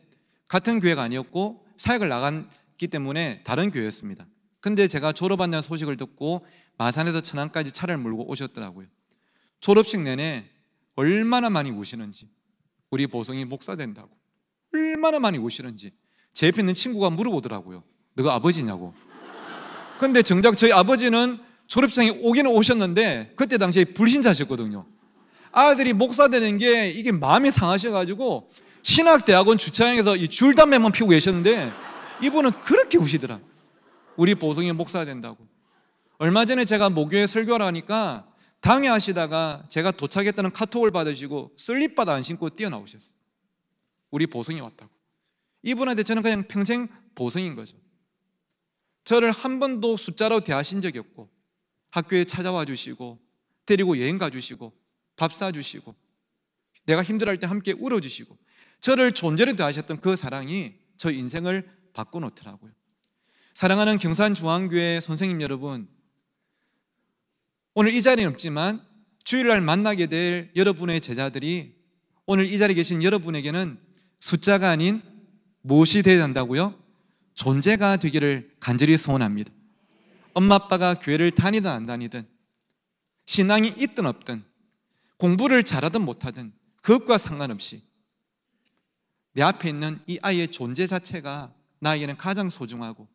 같은 교회가 아니었고 사역을 나갔기 때문에 다른 교회였습니다. 근데 제가 졸업한다는 소식을 듣고 마산에서 천안까지 차를 몰고 오셨더라고요. 졸업식 내내 얼마나 많이 우시는지 우리 보성이 목사 된다고 얼마나 많이 우시는지 제 옆에 있는 친구가 물어보더라고요. 너가 아버지냐고. 근데 정작 저희 아버지는 졸업장에 오기는 오셨는데 그때 당시에 불신자셨거든요. 아들이 목사 되는 게 이게 마음이 상하셔가지고 신학대학원 주차장에서 이 줄담배만 피우고 계셨는데 이분은 그렇게 우시더라. 우리 보성이 목사 된다고. 얼마 전에 제가 모교에 설교 하니까 당해하시다가 제가 도착했다는 카톡을 받으시고 슬립바다 안 신고 뛰어나오셨어요. 우리 보성이 왔다고. 이분한테 저는 그냥 평생 보성인 거죠. 저를 한 번도 숫자로 대하신 적이 없고 학교에 찾아와 주시고 데리고 여행 가 주시고 밥 사 주시고 내가 힘들할 때 함께 울어 주시고 저를 존재로 대하셨던 그 사랑이 저 인생을 바꿔 놓더라고요. 사랑하는 경산 중앙교회 선생님 여러분 오늘 이 자리는 없지만 주일날 만나게 될 여러분의 제자들이 오늘 이 자리에 계신 여러분에게는 숫자가 아닌 무엇이 되어야 한다고요? 존재가 되기를 간절히 소원합니다. 엄마 아빠가 교회를 다니든 안 다니든 신앙이 있든 없든 공부를 잘하든 못하든 그것과 상관없이 내 앞에 있는 이 아이의 존재 자체가 나에게는 가장 소중하고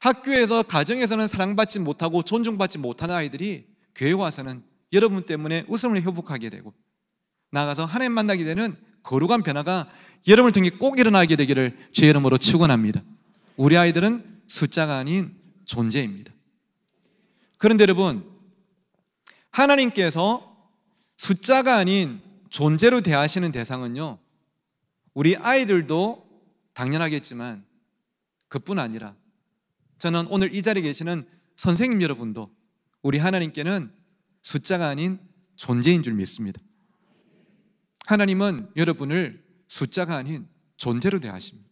학교에서 가정에서는 사랑받지 못하고 존중받지 못하는 아이들이 교회 와서는 여러분 때문에 웃음을 회복하게 되고 나가서 하나님 만나게 되는 거룩한 변화가 여러분을 통해 꼭 일어나게 되기를 주의 이름으로 축원합니다. 우리 아이들은 숫자가 아닌 존재입니다. 그런데 여러분, 하나님께서 숫자가 아닌 존재로 대하시는 대상은요, 우리 아이들도 당연하겠지만, 그뿐 아니라, 저는 오늘 이 자리에 계시는 선생님 여러분도 우리 하나님께는 숫자가 아닌 존재인 줄 믿습니다. 하나님은 여러분을 숫자가 아닌 존재로 대하십니다.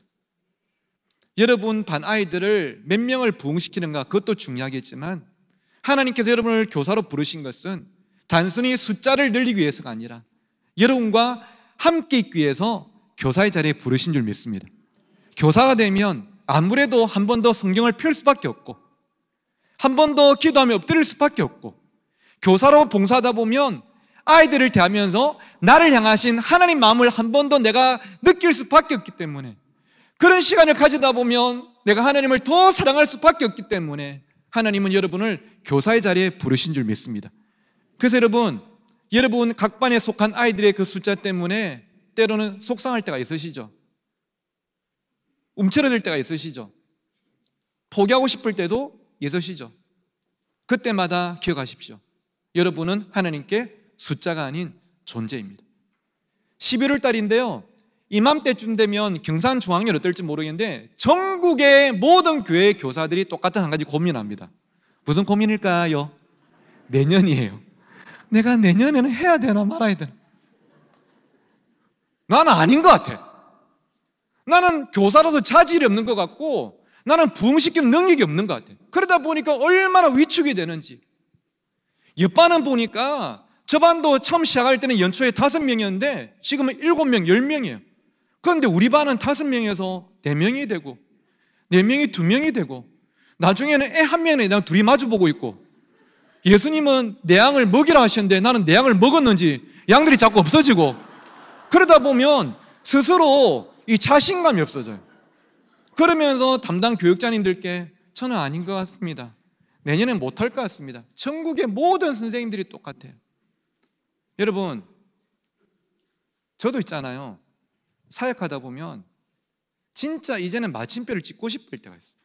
여러분 반 아이들을 몇 명을 부흥시키는가 그것도 중요하겠지만 하나님께서 여러분을 교사로 부르신 것은 단순히 숫자를 늘리기 위해서가 아니라 여러분과 함께 있기 위해서 교사의 자리에 부르신 줄 믿습니다. 교사가 되면 아무래도 한 번 더 성경을 펼 수밖에 없고 한 번 더 기도하며 엎드릴 수밖에 없고 교사로 봉사하다 보면 아이들을 대하면서 나를 향하신 하나님 마음을 한 번 더 내가 느낄 수밖에 없기 때문에 그런 시간을 가지다 보면 내가 하나님을 더 사랑할 수밖에 없기 때문에 하나님은 여러분을 교사의 자리에 부르신 줄 믿습니다. 그래서 여러분, 여러분 각 반에 속한 아이들의 그 숫자 때문에 때로는 속상할 때가 있으시죠. 움츠러들 때가 있으시죠. 포기하고 싶을 때도 있으시죠. 그때마다 기억하십시오. 여러분은 하나님께 숫자가 아닌 존재입니다. 11월 달인데요. 이맘때쯤 되면 경산중앙년 어떨지 모르겠는데 전국의 모든 교회 교사들이 똑같은 한 가지 고민합니다. 무슨 고민일까요? 내년이에요. 내가 내년에는 해야 되나 말아야 되나? 나는 아닌 것 같아. 나는 교사로서 자질이 없는 것 같고 나는 부흥시키는 능력이 없는 것 같아. 그러다 보니까 얼마나 위축이 되는지. 옆반은 보니까 저 반도 처음 시작할 때는 연초에 다섯 명이었는데 지금은 일곱 명, 열 명이에요. 그런데 우리 반은 다섯 명에서 네 명이 되고, 네 명이 두 명이 되고, 나중에는 애 한 명에 그냥 둘이 마주보고 있고, 예수님은 내 양을 먹이라 하셨는데 나는 내 양을 먹었는지 양들이 자꾸 없어지고, 그러다 보면 스스로 이 자신감이 없어져요. 그러면서 담당 교육자님들께 저는 아닌 것 같습니다. 내년엔 못할 것 같습니다. 전국의 모든 선생님들이 똑같아요. 여러분, 저도 있잖아요. 사역하다 보면 진짜 이제는 마침표를 찍고 싶을 때가 있어요.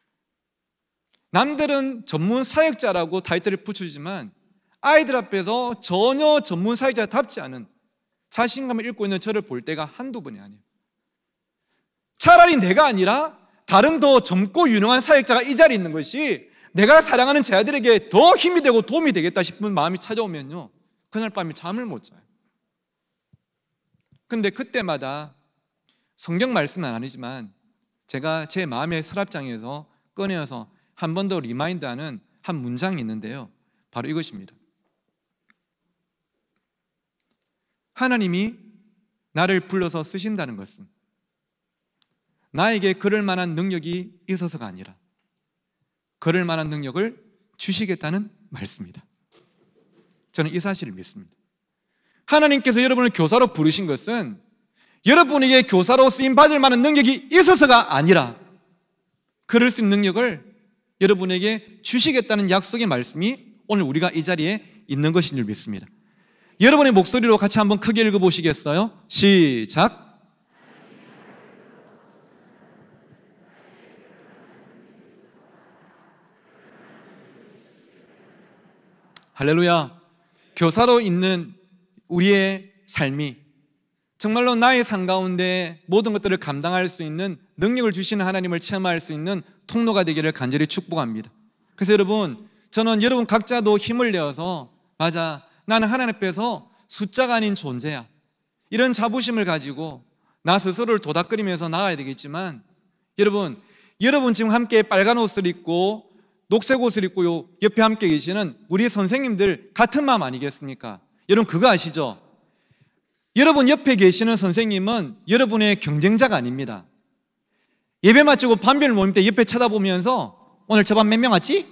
남들은 전문 사역자라고 타이틀을 붙여주지만 아이들 앞에서 전혀 전문 사역자답지 않은 자신감을 잃고 있는 저를 볼 때가 한두 번이 아니에요. 차라리 내가 아니라 다른 더 젊고 유능한 사역자가 이 자리에 있는 것이 내가 사랑하는 제 아들에게 더 힘이 되고 도움이 되겠다 싶은 마음이 찾아오면요. 그날 밤에 잠을 못 자요. 근데 그때마다 성경 말씀은 아니지만 제가 제 마음의 서랍장에서 꺼내어서 한 번 더 리마인드하는 한 문장이 있는데요. 바로 이것입니다. 하나님이 나를 불러서 쓰신다는 것은 나에게 그럴 만한 능력이 있어서가 아니라 그럴 만한 능력을 주시겠다는 말씀입니다. 저는 이 사실을 믿습니다. 하나님께서 여러분을 교사로 부르신 것은 여러분에게 교사로 쓰임 받을 만한 능력이 있어서가 아니라 그럴 수 있는 능력을 여러분에게 주시겠다는 약속의 말씀이 오늘 우리가 이 자리에 있는 것인 줄 믿습니다. 여러분의 목소리로 같이 한번 크게 읽어보시겠어요? 시작. 할렐루야. 교사로 있는 우리의 삶이 정말로 나의 삶 가운데 모든 것들을 감당할 수 있는 능력을 주시는 하나님을 체험할 수 있는 통로가 되기를 간절히 축복합니다. 그래서 여러분, 저는 여러분 각자도 힘을 내어서 맞아, 나는 하나님 앞에서 숫자가 아닌 존재야. 이런 자부심을 가지고 나 스스로를 도닥거리면서 나가야 되겠지만 여러분, 여러분 지금 함께 빨간 옷을 입고 녹색 옷을 입고 옆에 함께 계시는 우리 선생님들 같은 마음 아니겠습니까? 여러분 그거 아시죠? 여러분 옆에 계시는 선생님은 여러분의 경쟁자가 아닙니다. 예배 마치고 반별 모임 때 옆에 쳐다보면서 오늘 저반 몇명 왔지?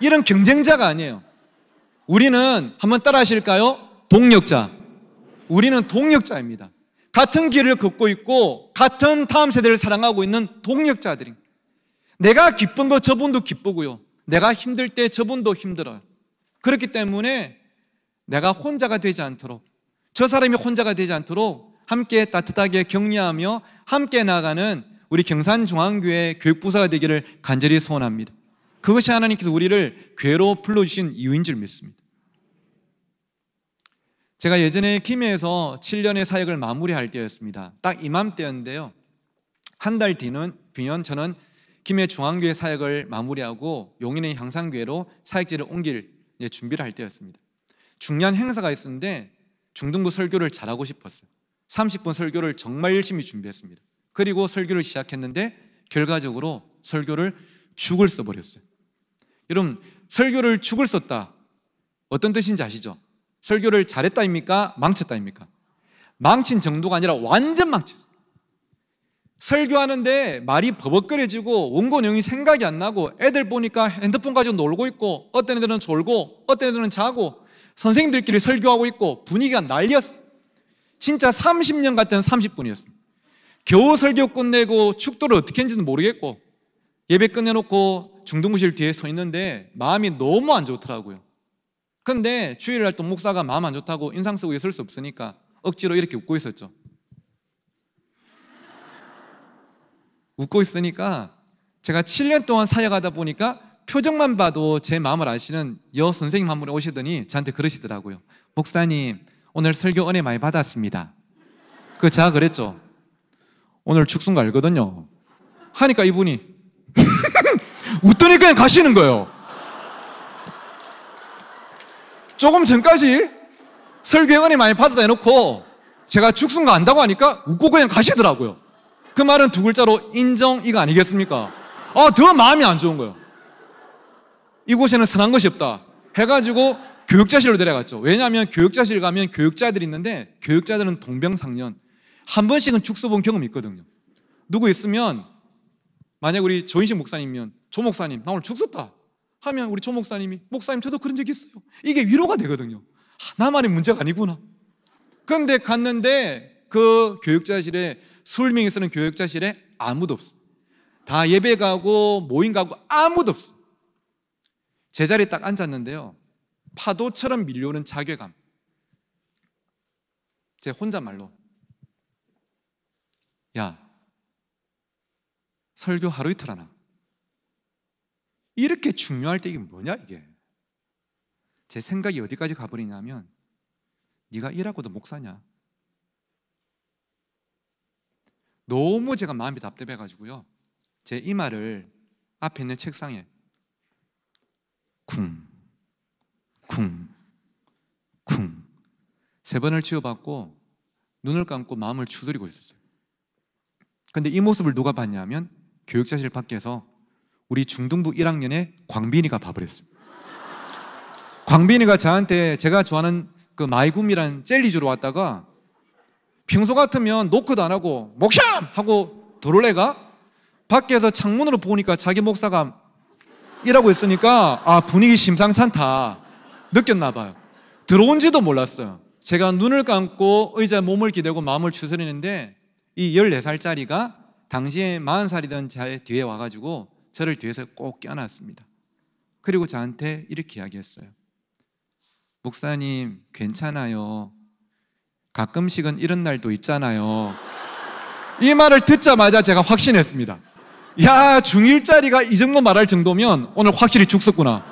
이런 경쟁자가 아니에요. 우리는 한번 따라 하실까요? 동력자. 우리는 동력자입니다. 같은 길을 걷고 있고 같은 다음 세대를 사랑하고 있는 동력자들입 내가 기쁜 거 저분도 기쁘고요. 내가 힘들 때 저분도 힘들어요. 그렇기 때문에 내가 혼자가 되지 않도록 저 사람이 혼자가 되지 않도록 함께 따뜻하게 격려하며 함께 나가는 우리 경산중앙교회 교육부사가 되기를 간절히 소원합니다. 그것이 하나님께서 우리를 괴로 불러주신 이유인 줄 믿습니다. 제가 예전에 김해에서 7년의 사역을 마무리할 때였습니다. 딱 이맘때였는데요. 한 달 뒤는 비년 저는 김해 중앙교회 사역을 마무리하고 용인의 향산교회로 사역지를 옮길 예, 준비를 할 때였습니다. 중요한 행사가 있었는데 중등부 설교를 잘하고 싶었어요. 30분 설교를 정말 열심히 준비했습니다. 그리고 설교를 시작했는데 결과적으로 설교를 죽을 써버렸어요. 여러분, 설교를 죽을 썼다. 어떤 뜻인지 아시죠? 설교를 잘했다입니까? 망쳤다입니까? 망친 정도가 아니라 완전 망쳤어요. 설교하는데 말이 버벅거려지고 원고내용이 생각이 안 나고 애들 보니까 핸드폰 가지고 놀고 있고 어떤 애들은 졸고 어떤 애들은 자고 선생님들끼리 설교하고 있고 분위기가 난리였어. 진짜 30년 같은 30분이었습니다. 겨우 설교 끝내고 축도를 어떻게 했는지는 모르겠고 예배 끝내놓고 중등부실 뒤에 서 있는데 마음이 너무 안 좋더라고요. 근데 주일 날동 목사가 마음 안 좋다고 인상 쓰고 있을 수 없으니까 억지로 이렇게 웃고 있었죠. 웃고 있으니까 제가 7년 동안 사역하다 보니까 표정만 봐도 제 마음을 아시는 여 선생님 한 분이 오시더니 저한테 그러시더라고요. 목사님, 오늘 설교 은혜 많이 받았습니다. 그 제가 그랬죠. 오늘 축순 갈거든요. 하니까 이분이 웃더니 그냥 가시는 거예요. 조금 전까지 설교 은혜 많이 받았다 해놓고 제가 죽순 간다고 하니까 웃고 그냥 가시더라고요. 그 말은 두 글자로 인정 이거 아니겠습니까? 아, 더 마음이 안 좋은 거예요. 이곳에는 선한 것이 없다. 해가지고 교육자실로 데려갔죠. 왜냐하면 교육자실 가면 교육자들이 있는데 교육자들은 동병상련. 한 번씩은 죽소 본 경험이 있거든요. 누구 있으면 만약 우리 조인식 목사님이면 조 목사님 나 오늘 죽었다 하면 우리 조 목사님이 목사님 저도 그런 적 있어요. 이게 위로가 되거든요. 나만의 문제가 아니구나. 그런데 갔는데 그 교육자실에 술명이 쓰는 교육자실에 아무도 없어. 다 예배 가고 모임 가고 아무도 없어. 제자리에 딱 앉았는데요. 파도처럼 밀려오는 자괴감. 제 혼자 말로. 야, 설교 하루 이틀 하나. 이렇게 중요할 때 이게 뭐냐, 이게. 제 생각이 어디까지 가버리냐면, 네가 일하고도 목사냐? 너무 제가 마음이 답답해가지고요. 제 이 말을 앞에 있는 책상에 쿵, 쿵, 쿵. 세 번을 치워받고 눈을 감고 마음을 추스리고 있었어요. 근데 이 모습을 누가 봤냐면 교육자실 밖에서 우리 중등부 1학년의 광빈이가 봐버렸어요. 광빈이가 저한테 제가 좋아하는 그 마이쿰이란 젤리 주러 왔다가 평소 같으면 노크도 안 하고 목샴 하고 도로레가 밖에서 창문으로 보니까 자기 목사가 이라고 했으니까 아 분위기 심상찮다 느꼈나 봐요. 들어온지도 몰랐어요. 제가 눈을 감고 의자에 몸을 기대고 마음을 추스리는데 이 14살짜리가 당시에 40살이던 제 뒤에 와가지고 저를 뒤에서 꼭 껴안았습니다. 그리고 저한테 이렇게 이야기했어요. 목사님, 괜찮아요. 가끔씩은 이런 날도 있잖아요. 이 말을 듣자마자 제가 확신했습니다. 야, 중1짜리가이 정도 말할 정도면 오늘 확실히 죽었구나.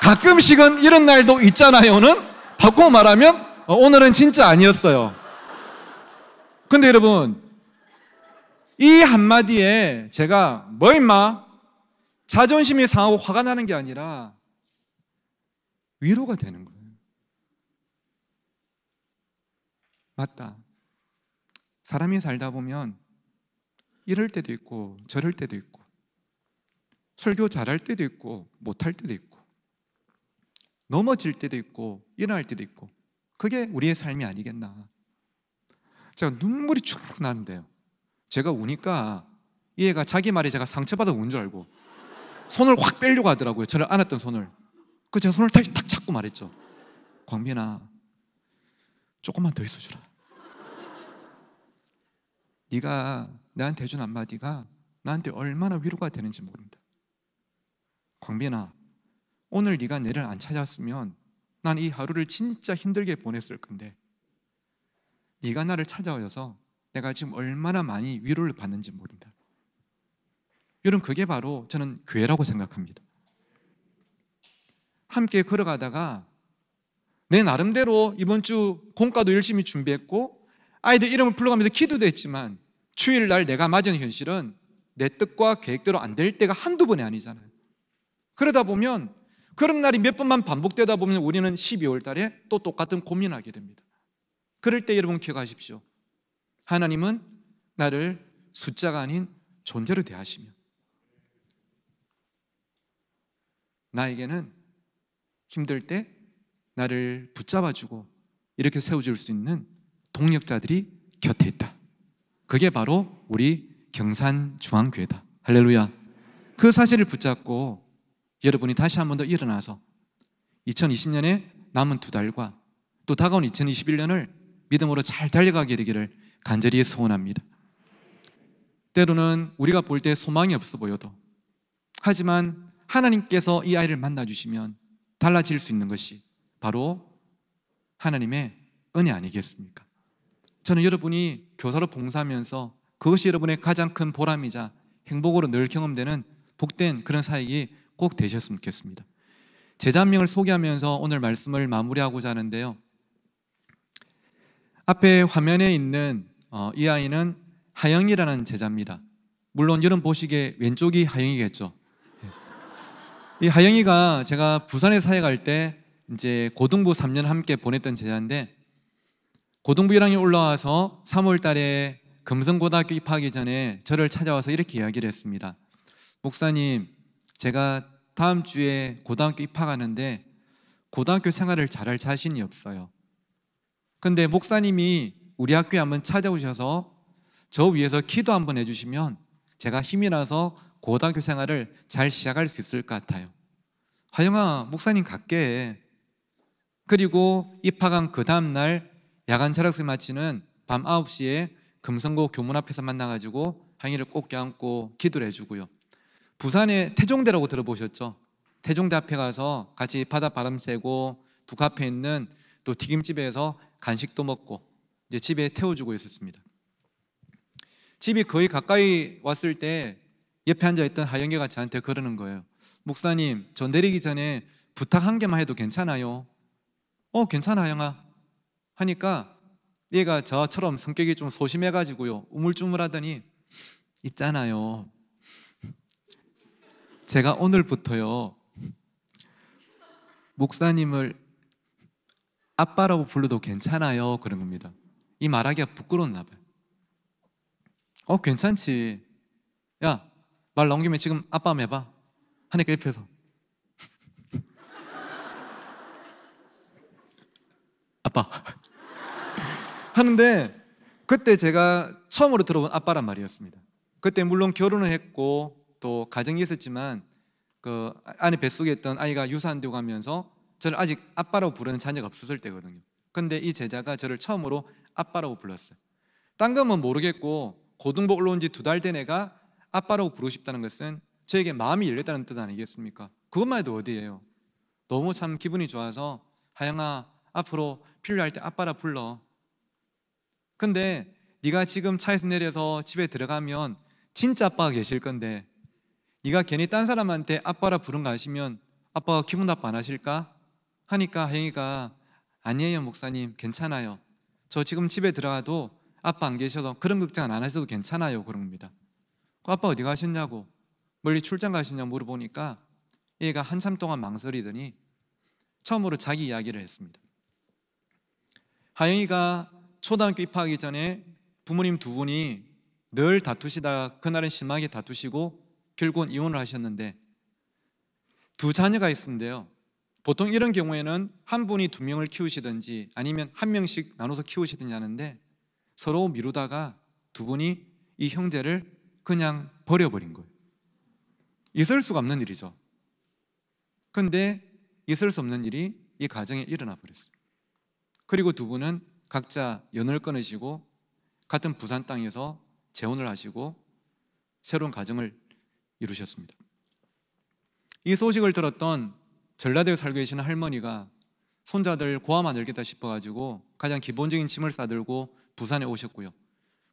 가끔씩은 이런 날도 있잖아요는 바꿔 말하면 어, 오늘은 진짜 아니었어요. 근데 여러분, 이 한마디에 제가 뭐 임마? 자존심이 상하고 화가 나는 게 아니라 위로가 되는 거예요. 맞다. 사람이 살다 보면 이럴 때도 있고 저럴 때도 있고 설교 잘할 때도 있고 못할 때도 있고 넘어질 때도 있고 일어날 때도 있고 그게 우리의 삶이 아니겠나 제가 눈물이 축 나는데요 제가 우니까 이 애가 자기 말에 제가 상처받아 운 줄 알고 손을 확 빼려고 하더라고요 저를 안았던 손을 그 제가 손을 다시 탁 잡고 말했죠 광빈아 조금만 더 있어주라 네가 나한테 해준 한마디가 나한테 얼마나 위로가 되는지 모릅니다. 광빈아, 오늘 네가 내를 안 찾았으면 난 이 하루를 진짜 힘들게 보냈을 건데 네가 나를 찾아와서 내가 지금 얼마나 많이 위로를 받는지 모른다. 여러분 그게 바로 저는 교회라고 생각합니다. 함께 걸어가다가 내 나름대로 이번 주 공과도 열심히 준비했고 아이들 이름을 불러가면서 기도도 했지만 주일날 내가 맞은 현실은 내 뜻과 계획대로 안 될 때가 한두 번이 아니잖아요. 그러다 보면 그런 날이 몇 번만 반복되다 보면 우리는 12월 달에 또 똑같은 고민하게 을 됩니다. 그럴 때 여러분 기억하십시오. 하나님은 나를 숫자가 아닌 존재로 대하시며 나에게는 힘들 때 나를 붙잡아주고 이렇게 세워줄 수 있는 동력자들이 곁에 있다. 그게 바로 우리 경산중앙교회다. 할렐루야. 그 사실을 붙잡고 여러분이 다시 한 번 더 일어나서 2020년에 남은 두 달과 또 다가온 2021년을 믿음으로 잘 달려가게 되기를 간절히 소원합니다. 때로는 우리가 볼 때 소망이 없어 보여도 하지만 하나님께서 이 아이를 만나 주시면 달라질 수 있는 것이 바로 하나님의 은혜 아니겠습니까? 저는 여러분이 교사로 봉사하면서 그것이 여러분의 가장 큰 보람이자 행복으로 늘 경험되는 복된 그런 사역이 꼭 되셨으면 좋겠습니다. 제자 한 명을 소개하면서 오늘 말씀을 마무리하고자 하는데요. 앞에 화면에 있는 어, 이 아이는 하영이라는 제자입니다. 물론 여러분 보시기에 왼쪽이 하영이겠죠. 예. 이 하영이가 제가 부산에 사역할 때 이제 고등부 3년 함께 보냈던 제자인데 고등부 1학년 올라와서 3월 달에 금성고등학교 입학하기 전에 저를 찾아와서 이렇게 이야기를 했습니다. 목사님, 제가 다음 주에 고등학교 입학하는데 고등학교 생활을 잘할 자신이 없어요. 근데 목사님이 우리 학교에 한번 찾아오셔서 저 위에서 기도 한번 해주시면 제가 힘이 나서 고등학교 생활을 잘 시작할 수 있을 것 같아요. 하영아, 목사님 갈게. 그리고 입학한 그 다음날 야간 철학을 마치는 밤 9시에 금성고 교문 앞에서 만나가지고 항의를 꼭 껴안고 기도를 해주고요. 부산에 태종대라고 들어보셨죠? 태종대 앞에 가서 같이 바다 바람 쐬고 두 카페 있는 또 튀김집에서 간식도 먹고 이제 집에 태워주고 있었습니다. 집이 거의 가까이 왔을 때 옆에 앉아있던 하영계가 저한테 그러는 거예요. 목사님, 전 내리기 전에 부탁 한 개만 해도 괜찮아요? 어, 괜찮아, 하영아. 하니까 얘가 저처럼 성격이 좀 소심해가지고요 우물쭈물하더니 있잖아요 제가 오늘부터요 목사님을 아빠라고 불러도 괜찮아요 그런 겁니다 이 말하기가 부끄러나 봐요 어 괜찮지 야말 나온 김에 지금 아빠 해봐 하니까 옆에서 아빠 하는데 그때 제가 처음으로 들어본 아빠란 말이었습니다. 그때 물론 결혼을 했고 또 가정이 있었지만 그 아내 뱃속에 있던 아이가 유산되고 가면서 저를 아직 아빠라고 부르는 자녀가 없었을 때거든요. 근데 이 제자가 저를 처음으로 아빠라고 불렀어요. 딴 거면 모르겠고 고등복 올라온 지 두 달 된 애가 아빠라고 부르고 싶다는 것은 저에게 마음이 열렸다는 뜻 아니겠습니까? 그것만 해도 어디예요? 너무 참 기분이 좋아서 하영아 앞으로 필요할 때 아빠라 불러 근데 네가 지금 차에서 내려서 집에 들어가면 진짜 아빠가 계실 건데 네가 괜히 딴 사람한테 아빠라 부른 거 아시면 아빠가 기분 나빠 안 하실까? 하니까 행이가 아니에요 목사님 괜찮아요 저 지금 집에 들어가도 아빠 안 계셔서 그런 걱정 안 하셔도 괜찮아요 그런 겁니다 그 아빠 어디 가셨냐고 멀리 출장 가시냐고 물어보니까 얘가 한참 동안 망설이더니 처음으로 자기 이야기를 했습니다 하영이가 초등학교 입학하기 전에 부모님 두 분이 늘 다투시다가 그날은 심하게 다투시고 결국은 이혼을 하셨는데 두 자녀가 있는데요. 보통 이런 경우에는 한 분이 두 명을 키우시든지 아니면 한 명씩 나눠서 키우시든지 하는데 서로 미루다가 두 분이 이 형제를 그냥 버려버린 거예요. 있을 수가 없는 일이죠. 근데 있을 수 없는 일이 이 가정에 일어나 버렸어요. 그리고 두 분은 각자 연을 끊으시고 같은 부산 땅에서 재혼을 하시고 새로운 가정을 이루셨습니다. 이 소식을 들었던 전라도에 살고 계시는 할머니가 손자들 고아 만들겠다 싶어가지고 가장 기본적인 짐을 싸들고 부산에 오셨고요.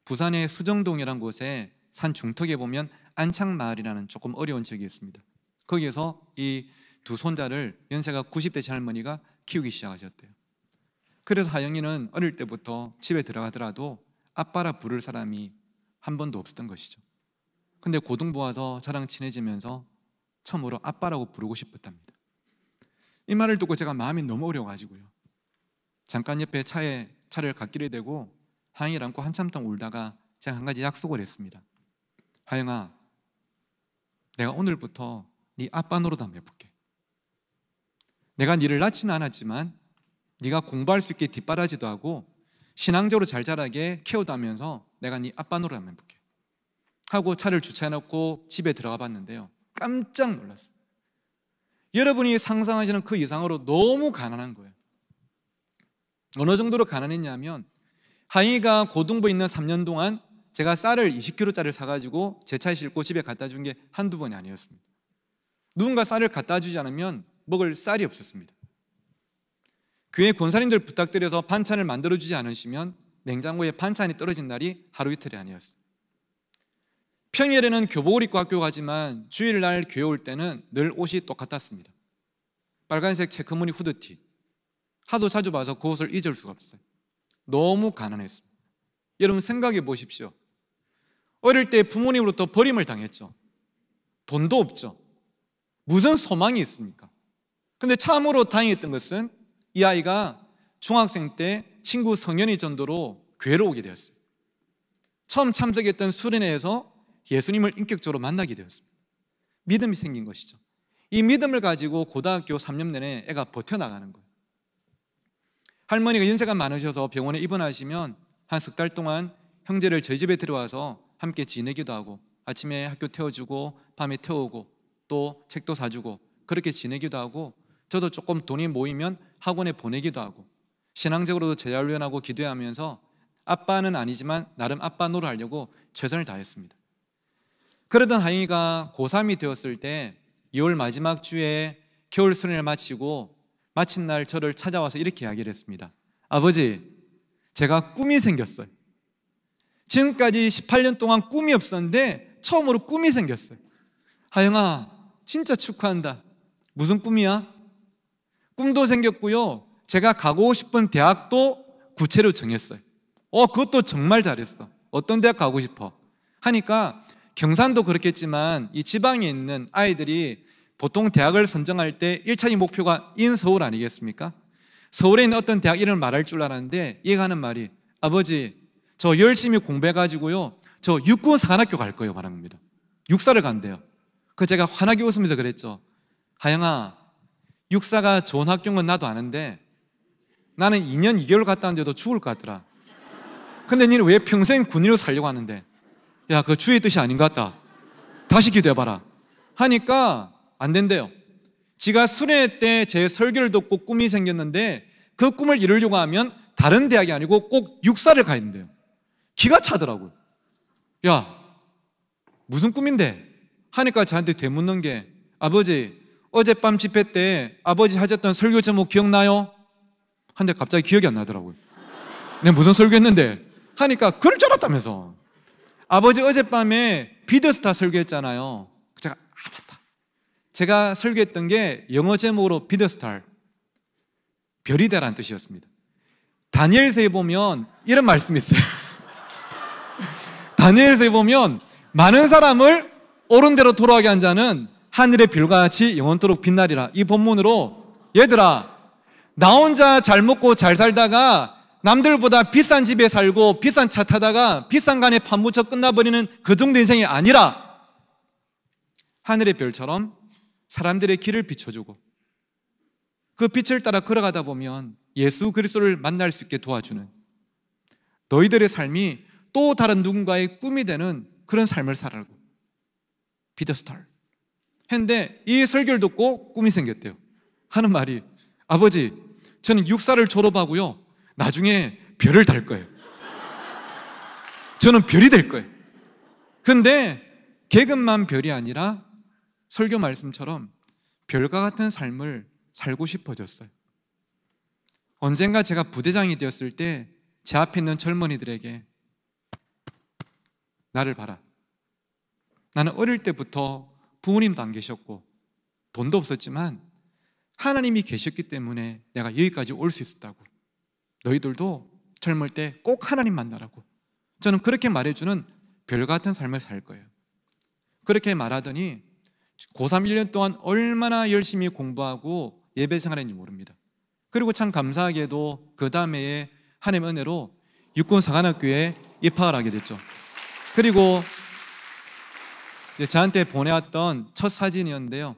부산의 수정동이란 곳에 산 중턱에 보면 안창마을이라는 조금 어려운 지역이 있습니다. 거기에서 이 두 손자를 연세가 9 0대 할머니가 키우기 시작하셨대요. 그래서 하영이는 어릴 때부터 집에 들어가더라도 아빠라 부를 사람이 한 번도 없었던 것이죠. 근데 고등부 와서 저랑 친해지면서 처음으로 아빠라고 부르고 싶었답니다. 이 말을 듣고 제가 마음이 너무 어려워가지고요. 잠깐 옆에 차에 차를 갓길에 대고 하영이를 안고 한참 동안 울다가 제가 한 가지 약속을 했습니다. 하영아, 내가 오늘부터 네 아빠 노릇 한번 해볼게. 내가 니를 낳지는 않았지만 네가 공부할 수 있게 뒷바라지도 하고 신앙적으로 잘 자라게 키우다면서 내가 네 아빠 노릇 한번 해볼게 하고 차를 주차해놓고 집에 들어가 봤는데요 깜짝 놀랐어요 여러분이 상상하시는 그 이상으로 너무 가난한 거예요 어느 정도로 가난했냐면 하이가 고등부 있는 3년 동안 제가 쌀을 20kg짜리를 사가지고 제 차에 싣고 집에 갖다 준 게 한두 번이 아니었습니다 누군가 쌀을 갖다 주지 않으면 먹을 쌀이 없었습니다 교회 권사님들 부탁드려서 반찬을 만들어주지 않으시면 냉장고에 반찬이 떨어진 날이 하루 이틀이 아니었어요. 평일에는 교복을 입고 학교 가지만 주일날 교회 올 때는 늘 옷이 똑같았습니다. 빨간색 체크무늬 후드티. 하도 자주 봐서 그 옷을 잊을 수가 없어요. 너무 가난했습니다. 여러분 생각해 보십시오. 어릴 때 부모님으로부터 버림을 당했죠. 돈도 없죠. 무슨 소망이 있습니까? 근데 참으로 다행했던 것은 이 아이가 중학생 때 친구 성현이 전도로 교회로 오게 되었어요 처음 참석했던 수련회에서 예수님을 인격적으로 만나게 되었습니다. 믿음이 생긴 것이죠. 이 믿음을 가지고 고등학교 3년 내내 애가 버텨나가는 거예요. 할머니가 연세가 많으셔서 병원에 입원하시면 한 석 달 동안 형제를 저희 집에 데려와서 함께 지내기도 하고 아침에 학교 태워주고 밤에 태우고 또 책도 사주고 그렇게 지내기도 하고 저도 조금 돈이 모이면 학원에 보내기도 하고 신앙적으로도 재활련하고 기도하면서 아빠는 아니지만 나름 아빠 노릇하려고 최선을 다했습니다. 그러던 하영이가 고3이 되었을 때 2월 마지막 주에 겨울 수련을 마치고 마친 날 저를 찾아와서 이렇게 이야기를 했습니다. 아버지, 제가 꿈이 생겼어요. 지금까지 18년 동안 꿈이 없었는데 처음으로 꿈이 생겼어요. 하영아, 진짜 축하한다. 무슨 꿈이야? 꿈도 생겼고요. 제가 가고 싶은 대학도 구체로 정했어요. 어, 그것도 정말 잘했어. 어떤 대학 가고 싶어? 하니까 경산도 그렇겠지만 이 지방에 있는 아이들이 보통 대학을 선정할 때 1차적인 목표가 인 서울 아니겠습니까? 서울에 있는 어떤 대학 이름을 말할 줄 알았는데 얘가 하는 말이 아버지 저 열심히 공부해가지고요 저 육군사관학교 갈 거예요 말합니다 육사를 간대요 그 제가 환하게 웃으면서 그랬죠 하영아 육사가 좋은 학교인 건 나도 아는데 나는 2년 2개월 갔다 왔는데도 죽을 것 같더라. 근데 니는 왜 평생 군인으로 살려고 하는데? 야, 그 주의 뜻이 아닌 것 같다. 다시 기도해봐라. 하니까 안 된대요. 지가 수련회 때 제 설교를 듣고 꿈이 생겼는데 그 꿈을 이루려고 하면 다른 대학이 아니고 꼭 육사를 가야 된대요. 기가 차더라고요. 야, 무슨 꿈인데? 하니까 저한테 되묻는 게 아버지, 어젯밤 집회 때 아버지 하셨던 설교 제목 기억나요? 한데 갑자기 기억이 안 나더라고요. 내가 무슨 설교했는데? 하니까 그럴 줄 알았다면서. 아버지 어젯밤에 비더스타 설교했잖아요. 제가 아 맞다. 제가 설교했던 게 영어 제목으로 비더스타 별이 되라는 뜻이었습니다. 다니엘서에 보면 이런 말씀이 있어요. 다니엘서에 보면 많은 사람을 옳은 대로 돌아가게 한 자는 하늘의 별같이 과 영원토록 빛나리라. 이 본문으로 얘들아 나 혼자 잘 먹고 잘 살다가 남들보다 비싼 집에 살고 비싼 차 타다가 비싼 간에 판무쳐 끝나버리는 그 정도 인생이 아니라 하늘의 별처럼 사람들의 길을 비춰주고 그 빛을 따라 걸어가다 보면 예수 그리스도를 만날 수 있게 도와주는 너희들의 삶이 또 다른 누군가의 꿈이 되는 그런 삶을 살라고. 비더스털. 했는데 이 설교를 듣고 꿈이 생겼대요. 하는 말이 아버지, 저는 육사를 졸업하고요. 나중에 별을 달 거예요. 저는 별이 될 거예요. 근데 계급만 별이 아니라 설교 말씀처럼 별과 같은 삶을 살고 싶어졌어요. 언젠가 제가 부대장이 되었을 때 제 앞에 있는 젊은이들에게 나를 봐라. 나는 어릴 때부터 부모님도 안 계셨고 돈도 없었지만 하나님이 계셨기 때문에 내가 여기까지 올 수 있었다고. 너희들도 젊을 때 꼭 하나님 만나라고. 저는 그렇게 말해주는 별 같은 삶을 살 거예요. 그렇게 말하더니 고3 1년 동안 얼마나 열심히 공부하고 예배 생활했는지 모릅니다. 그리고 참 감사하게도 그 다음에 하나님의 은혜로 육군사관학교에 입학을 하게 됐죠. 그리고 저한테 보내왔던 첫 사진이었는데요.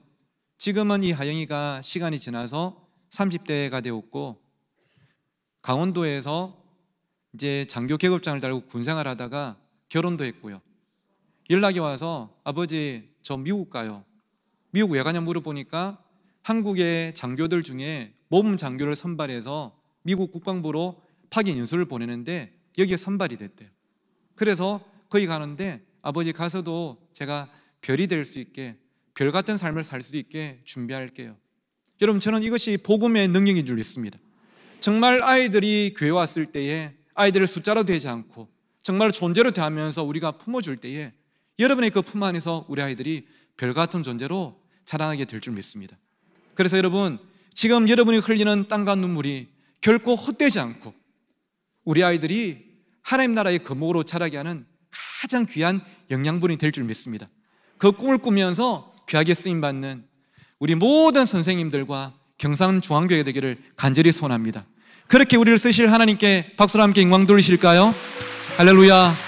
지금은 이 하영이가 시간이 지나서 30대가 되었고 강원도에서 이제 장교 계급장을 달고 군생활 하다가 결혼도 했고요. 연락이 와서 아버지 저 미국 가요. 미국 왜 가냐 물어보니까 한국의 장교들 중에 모범 장교를 선발해서 미국 국방부로 파견 연수를 보내는데 여기에 선발이 됐대요. 그래서 거기 가는데 아버지 가서도 제가 별이 될 수 있게 별 같은 삶을 살 수 있게 준비할게요. 여러분 저는 이것이 복음의 능력인 줄 믿습니다. 정말 아이들이 교회 왔을 때에 아이들을 숫자로 되지 않고 정말 존재로 대하면서 우리가 품어줄 때에 여러분의 그 품 안에서 우리 아이들이 별 같은 존재로 자라나게 될 줄 믿습니다. 그래서 여러분 지금 여러분이 흘리는 땀과 눈물이 결코 헛되지 않고 우리 아이들이 하나님 나라의 거목으로 자라게 하는 가장 귀한 영양분이 될 줄 믿습니다. 그 꿈을 꾸면서 귀하게 쓰임 받는 우리 모든 선생님들과 경상 중앙교회 되기를 간절히 소원합니다. 그렇게 우리를 쓰실 하나님께 박수로 함께 영광 돌리실까요? 할렐루야.